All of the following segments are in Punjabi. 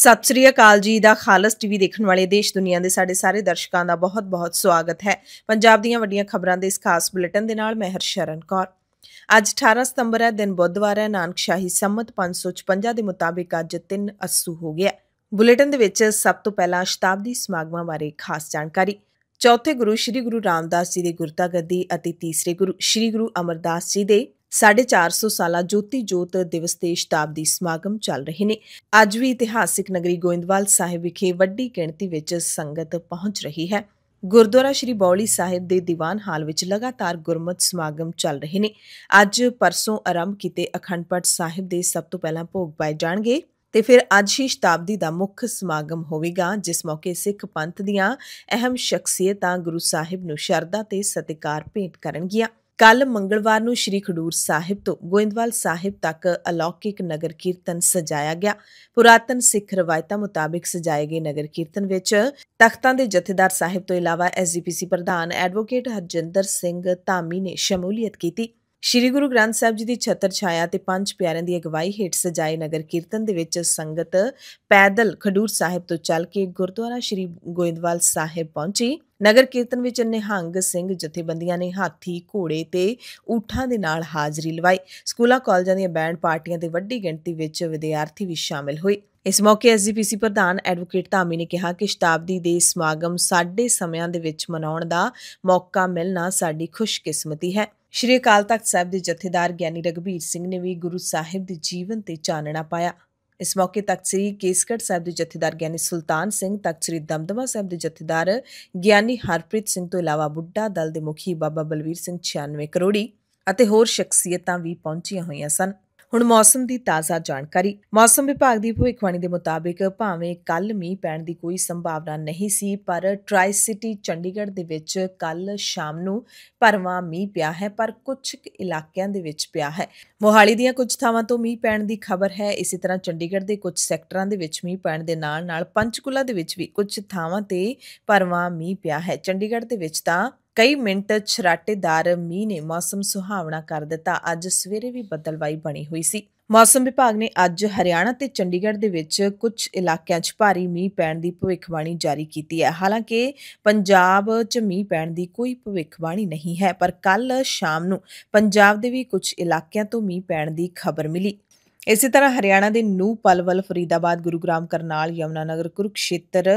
ਸਤਿ ਸ੍ਰੀ ਅਕਾਲ ਜੀ ਦਾ ਖਾਲਸ ਟੀਵੀ ਦੇਖਣ ਵਾਲੇ ਦੇਸ਼ ਦੁਨੀਆ ਦੇ ਸਾਡੇ ਸਾਰੇ ਦਰਸ਼ਕਾਂ ਦਾ ਬਹੁਤ-ਬਹੁਤ ਸਵਾਗਤ ਹੈ ਪੰਜਾਬ ਦੀਆਂ ਵੱਡੀਆਂ ਖਬਰਾਂ ਦੇ ਇਸ ਖਾਸ ਬੁਲੇਟਿਨ ਦੇ ਨਾਲ ਮੈਂ ਹਰਸ਼ਰਨ ਕੌਰ ਅੱਜ 18 ਸਤੰਬਰ ਹੈ ਦਿਨ ਬੁੱਧਵਾਰ ਹੈ ਨਾਨਕਸ਼ਾਹੀ ਸੰਮਤ 556 ਦੇ ਮੁਤਾਬਿਕ ਅੱਜ 3 ਅਸੂ ਹੋ ਗਿਆ ਬੁਲੇਟਿਨ ਦੇ ਵਿੱਚ ਸਭ ਤੋਂ ਪਹਿਲਾਂ ਸ਼ਤਾਬਦੀ ਸਮਾਗਮਾਂ ਬਾਰੇ ਖਾਸ ਜਾਣਕਾਰੀ ਚੌਥੇ ਗੁਰੂ ਸ੍ਰੀ ਗੁਰੂ ਰਾਮਦਾਸ ਜੀ ਦੇ ਗੱਦੀ ਅਤੇ ਤੀਸਰੇ ਗੁਰੂ ਸ੍ਰੀ ਗੁਰੂ ਅਮਰਦਾਸ ਜੀ ਦੇ 450 ਸਾਲਾ ਜੋਤੀ ਜੋਤ ਦਿਵਸ ਤੇ ਸ਼ਤਾਬਦੀ ਸਮਾਗਮ ਚੱਲ ਰਹੇ ਨੇ ਅੱਜ ਵੀ ਇਤਿਹਾਸਿਕ ਨਗਰੀ ਗੋਇੰਦਵਾਲ ਸਾਹਿਬ ਵਿਖੇ ਵੱਡੀ ਗਿਣਤੀ ਵਿੱਚ ਸੰਗਤ ਪਹੁੰਚ ਰਹੀ ਹੈ ਗੁਰਦੁਆਰਾ ਸ਼੍ਰੀ ਬੌਲੀ ਸਾਹਿਬ ਦੇ ਦੀਵਾਨ ਹਾਲ ਵਿੱਚ ਲਗਾਤਾਰ ਗੁਰਮਤਿ ਸਮਾਗਮ ਚੱਲ ਰਹੇ ਨੇ ਅੱਜ ਪਰਸੋਂ ਆਰੰਭ ਕੀਤੇ ਅਖੰਡ ਪਾਠ ਸਾਹਿਬ ਦੇ ਸਭ ਤੋਂ ਪਹਿਲਾਂ ਭੋਗ ਪਾਏ ਜਾਣਗੇ ਤੇ ਫਿਰ ਅੱਜ ਹੀ ਸ਼ਤਾਬਦੀ ਦਾ ਮੁੱਖ ਸਮਾਗਮ ਹੋਵੇਗਾ ਜਿਸ ਮੌਕੇ ਸਿੱਖ ਪੰਥ ਦੀਆਂ ਅਹਿਮ ਸ਼ਖਸੀਅਤਾਂ ਗੁਰੂ ਸਾਹਿਬ ਨੂੰ ਸ਼ਰਧਾ ਤੇ ਸਤਿਕਾਰ ਭੇਟ ਕਰਨਗੀਆਂ ਕੱਲ ਮੰਗਲਵਾਰ ਨੂੰ ਸ੍ਰੀ ਖਡੂਰ ਸਾਹਿਬ ਤੋਂ ਗੋਇੰਦਵਾਲ ਸਾਹਿਬ ਤੱਕ ਅਲੌਕਿਕ ਨਗਰ ਕੀਰਤਨ ਸਜਾਇਆ ਗਿਆ ਪੁਰਾਤਨ ਸਿੱਖ ਰਵਾਇਤਾਂ ਮੁਤਾਬਿਕ ਸਜਾਏ ਗਏ ਨਗਰ ਕੀਰਤਨ ਵਿੱਚ ਤਖਤਾਂ ਦੇ ਜਥੇਦਾਰ ਸਾਹਿਬ ਤੋਂ ਇਲਾਵਾ ਐਸਜੀਪੀਸੀ ਪ੍ਰਧਾਨ ਐਡਵੋਕੇਟ ਹਰਜਿੰਦਰ ਸਿੰਘ ਧਾਮੀ ਨੇ ਸ਼ਮੂਲੀਅਤ ਕੀਤੀ ਸ਼੍ਰੀ ਗੁਰੂ ਗ੍ਰੰਥ ਸਾਹਿਬ ਜੀ ਦੀ ਛਤਰ ਛਾਇਆ ਤੇ ਪੰਜ ਪਿਆਰਿਆਂ ਦੀ ਅਗਵਾਈ ਹੇਠ ਸਜਾਏ ਨਗਰ ਕੀਰਤਨ ਦੇ ਵਿੱਚ ਸੰਗਤ ਪੈਦਲ ਖਡੂਰ ਸਾਹਿਬ ਤੋਂ ਚੱਲ ਕੇ ਗੁਰਦੁਆਰਾ ਸ਼੍ਰੀ ਗੋਇੰਦਵਾਲ ਸਾਹਿਬ ਪਹੁੰਚੀ ਨਗਰ ਕੀਰਤਨ ਵਿੱਚ ਨਿਹੰਗ ਸਿੰਘ ਜਥੇਬੰਦੀਆਂ ਨੇ ਹਾਥੀ ਘੋੜੇ ਤੇ ਊਠਾਂ ਦੇ ਨਾਲ ਹਾਜ਼ਰੀ ਲਵਾਈ ਸਕੂਲਾਂ ਕਾਲਜਾਂ ਦੀਆਂ ਬੈਂਡ ਪਾਰਟੀਆਂ ਤੇ ਵੱਡੀ ਗਿਣਤੀ ਵਿੱਚ ਵਿਦਿਆਰਥੀ ਵੀ ਸ਼ਾਮਲ ਹੋਏ ਇਸ ਮੌਕੇ ਐਸਜੀਪੀਸੀ ਪ੍ਰਧਾਨ ਐਡਵੋਕੇਟ ਧਾਮੀ ਨੇ ਕਿਹਾ ਕਿ ਸ਼ਤਾਬਦੀ ਦੇ ਸਮਾਗਮ ਸਾਡੇ ਸਮਿਆਂ ਦੇ ਵਿੱਚ ਮਨਾਉਣ ਦਾ ਮੌਕਾ ਮਿਲਣਾ ਸਾਡੀ ਖੁਸ਼ਕਿਸਮਤੀ ਹੈ ਸ਼੍ਰੀ ਅਕਾਲ ਤਖਤ ਸਾਹਿਬ ਦੇ ਜਥੇਦਾਰ ਗਿਆਨੀ ਰਗਬੀਰ ਸਿੰਘ ਨੇ ਵੀ ਗੁਰੂ ਸਾਹਿਬ ਦੇ ਜੀਵਨ ਤੇ ਚਾਨਣਾ ਪਾਇਆ ਇਸ ਮੌਕੇ ਤਖਤ ਸ੍ਰੀ ਕੇਸਗੜ੍ਹ ਸਾਹਿਬ ਦੇ ਜਥੇਦਾਰ ਗਿਆਨੀ ਸੁਲਤਾਨ ਸਿੰਘ ਤਖਤ ਸ੍ਰੀ ਦਮਦਮਾ ਸਾਹਿਬ ਦੇ ਜਥੇਦਾਰ ਗਿਆਨੀ ਹਰਪ੍ਰੀਤ ਸਿੰਘ ਤੋਂ ਇਲਾਵਾ ਬੁੱਢਾ ਦਲ ਦੇ ਮੁਖੀ ਬਾਬਾ ਬਲਵੀਰ ਸਿੰਘ 96 ਕਰੋੜੀ ਅਤੇ ਹੋਰ ਸ਼ਖਸੀਅਤਾਂ ਵੀ ਪਹੁੰਚੀਆਂ ਹੋਈਆਂ ਸਨ ਹੁਣ ਮੌਸਮ ਦੀ ਤਾਜ਼ਾ ਜਾਣਕਾਰੀ ਮੌਸਮ ਵਿਭਾਗ ਦੀ ਭਵਿੱਖਬਾਣੀ ਦੇ ਮੁਤਾਬਿਕ ਭਾਵੇਂ ਕੱਲ ਮੀਂਹ ਪੈਣ ਦੀ ਕੋਈ ਸੰਭਾਵਨਾ ਨਹੀਂ ਸੀ ਪਰ ਟ੍ਰਾਈ ਸਿਟੀ ਚੰਡੀਗੜ੍ਹ ਦੇ ਵਿੱਚ ਕੱਲ ਸ਼ਾਮ ਨੂੰ ਪਰਵਾ ਮੀਂਹ ਪਿਆ ਹੈ ਪਰ ਕੁਝ ਇਲਾਕਿਆਂ ਦੇ ਵਿੱਚ ਪਿਆ ਹੈ ਮੋਹਾਲੀ ਦੀਆਂ ਕੁਝ ਥਾਵਾਂ ਤੋਂ ਮੀਂਹ ਪੈਣ ਦੀ ਖਬਰ ਹੈ ਇਸੇ ਤਰ੍ਹਾਂ ਚੰਡੀਗੜ੍ਹ ਦੇ ਕੁਝ ਸੈਕਟਰਾਂ ਦੇ ਵਿੱਚ ਮੀਂਹ ਪੈਣ ਦੇ ਨਾਲ ਨਾਲ ਪੰਚਕੁਲਾ ਦੇ ਵਿੱਚ ਵੀ ਕੁਝ ਥਾਵਾਂ ਤੇ ਪਰਵਾ ਮੀਂਹ ਪਿਆ ਹੈ ਚੰਡੀਗੜ੍ਹ ਦੇ ਵਿੱਚ ਤਾਂ ਕਈ ਮਿੰਟ ਛਰਾਟੇਦਾਰ ਮੀਂਹ ਨੇ ਮੌਸਮ ਸੁਹਾਵਣਾ ਕਰ ਦਿੱਤਾ ਅੱਜ ਸਵੇਰੇ ਵੀ ਬਦਲਵਾਈ ਬਣੀ ਹੋਈ ਸੀ ਮੌਸਮ ਵਿਭਾਗ ਨੇ ਅੱਜ ਹਰਿਆਣਾ ਤੇ ਚੰਡੀਗੜ੍ਹ ਦੇ ਵਿੱਚ ਕੁਝ ਇਲਾਕਿਆਂ 'ਚ ਭਾਰੀ ਮੀਂਹ ਪੈਣ ਦੀ ਭਵਿੱਖਬਾਣੀ ਜਾਰੀ ਕੀਤੀ ਹੈ ਹਾਲਾਂਕਿ ਪੰਜਾਬ 'ਚ ਮੀਂਹ ਪੈਣ ਦੀ ਕੋਈ ਭਵਿੱਖਬਾਣੀ ਨਹੀਂ ਹੈ ਪਰ ਕੱਲ ਸ਼ਾਮ ਨੂੰ ਪੰਜਾਬ ਦੇ ਵੀ ਕੁਝ ਇਲਾਕਿਆਂ ਤੋਂ ਮੀਂਹ ਪੈਣ ਦੀ ਖਬਰ ਮਿਲੀ ਇਸੇ ਤਰ੍ਹਾਂ ਹਰਿਆਣਾ ਦੇ ਨੂ ਪਲਵਲ ਫਰੀਦਾਬਾਦ ਗੁਰੂਗ੍ਰਾਮ ਕਰਨਾਲ ਯਮਨਾਨਗਰ ਕੁਰੂਕਸ਼ੇਤਰ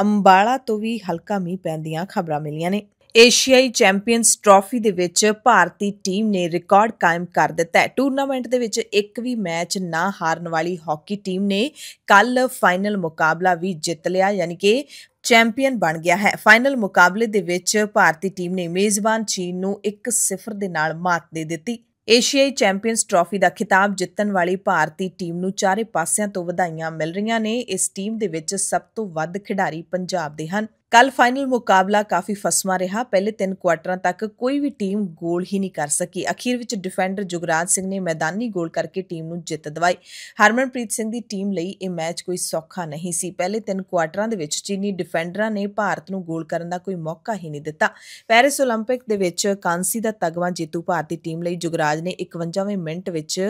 ਅੰਬਾਲਾ ਤੋਂ ਵੀ ਹਲਕਾ ਮੀਂਹ ਪੈਂਦੀਆਂ ਖਬਰਾਂ ਮਿਲੀਆਂ ਨੇ ਏਸ਼ੀਆਈ ਚੈਂਪੀਅਨਸ ਟਰਾਫੀ ਦੇ ਵਿੱਚ ਭਾਰਤੀ ਟੀਮ ਨੇ ਰਿਕਾਰਡ ਕਾਇਮ ਕਰ ਦਿੱਤਾ ਹੈ ਟੂਰਨਾਮੈਂਟ ਦੇ ਵਿੱਚ ਇੱਕ ਵੀ ਮੈਚ ਨਾ ਹਾਰਨ ਵਾਲੀ ਹਾਕੀ ਟੀਮ ਨੇ ਕੱਲ ਫਾਈਨਲ ਮੁਕਾਬਲਾ ਵੀ ਜਿੱਤ ਲਿਆ ਯਾਨੀ ਕਿ ਚੈਂਪੀਅਨ ਬਣ ਗਿਆ ਹੈ ਫਾਈਨਲ ਮੁਕਾਬਲੇ ਦੇ ਵਿੱਚ ਭਾਰਤੀ ਟੀਮ ਨੇ ਮੇਜ਼ਬਾਨ ਚੀਨ ਨੂੰ 1-0 ਦੇ ਨਾਲ ਮਾਤ ਦੇ ਦਿੱਤੀ ਏਸ਼ੀਆਈ ਚੈਂਪੀਅਨਸ ਟਰਾਫੀ ਦਾ ਖਿਤਾਬ ਜਿੱਤਣ ਵਾਲੀ ਭਾਰਤੀ ਟੀਮ ਨੂੰ ਚਾਰੇ ਪਾਸਿਆਂ ਤੋਂ ਵਧਾਈਆਂ ਮਿਲ ਰਹੀਆਂ ਨੇ ਇਸ ਟੀਮ ਦੇ ਵਿੱਚ ਸਭ ਤੋਂ ਵੱਧ ਖਿਡਾਰੀ ਪੰਜਾਬ ਦੇ ਹਨ ਕੱਲ ਫਾਈਨਲ ਮੁਕਾਬਲਾ ਕਾਫੀ ਫਸਮਾ ਰਿਹਾ ਪਹਿਲੇ ਤਿੰਨ ਕੁਆਟਰਾਂ ਤੱਕ ਕੋਈ ਵੀ ਟੀਮ ਗੋਲ ਹੀ ਨਹੀਂ ਕਰ ਸਕੀ ਅਖੀਰ ਵਿੱਚ ਡਿਫੈਂਡਰ ਜੁਗਰਾਜ ਸਿੰਘ ਨੇ ਮੈਦਾਨੀ ਗੋਲ ਕਰਕੇ ਟੀਮ ਨੂੰ ਜਿੱਤ ਦਿਵਾਈ ਹਰਮਨਪ੍ਰੀਤ ਸਿੰਘ ਦੀ ਟੀਮ ਲਈ ਇਹ ਮੈਚ ਕੋਈ ਸੌਖਾ ਨਹੀਂ ਸੀ ਪਹਿਲੇ ਤਿੰਨ ਕੁਆਟਰਾਂ ਦੇ ਵਿੱਚ ਚੀਨੀ ਡਿਫੈਂਡਰਾਂ ਨੇ ਭਾਰਤ ਨੂੰ ਗੋਲ ਕਰਨ ਦਾ ਕੋਈ ਮੌਕਾ ਹੀ ਨਹੀਂ ਦਿੱਤਾ ਪੈਰਿਸ 올림픽 ਦੇ ਵਿੱਚ ਕਾਂਸੀ ਦਾ ਤਗਮਾ ਜੇਤੂ ਭਾਰਤੀ ਟੀਮ ਲਈ ਜੁਗਰਾਜ ਨੇ 51ਵੇਂ ਮਿੰਟ ਵਿੱਚ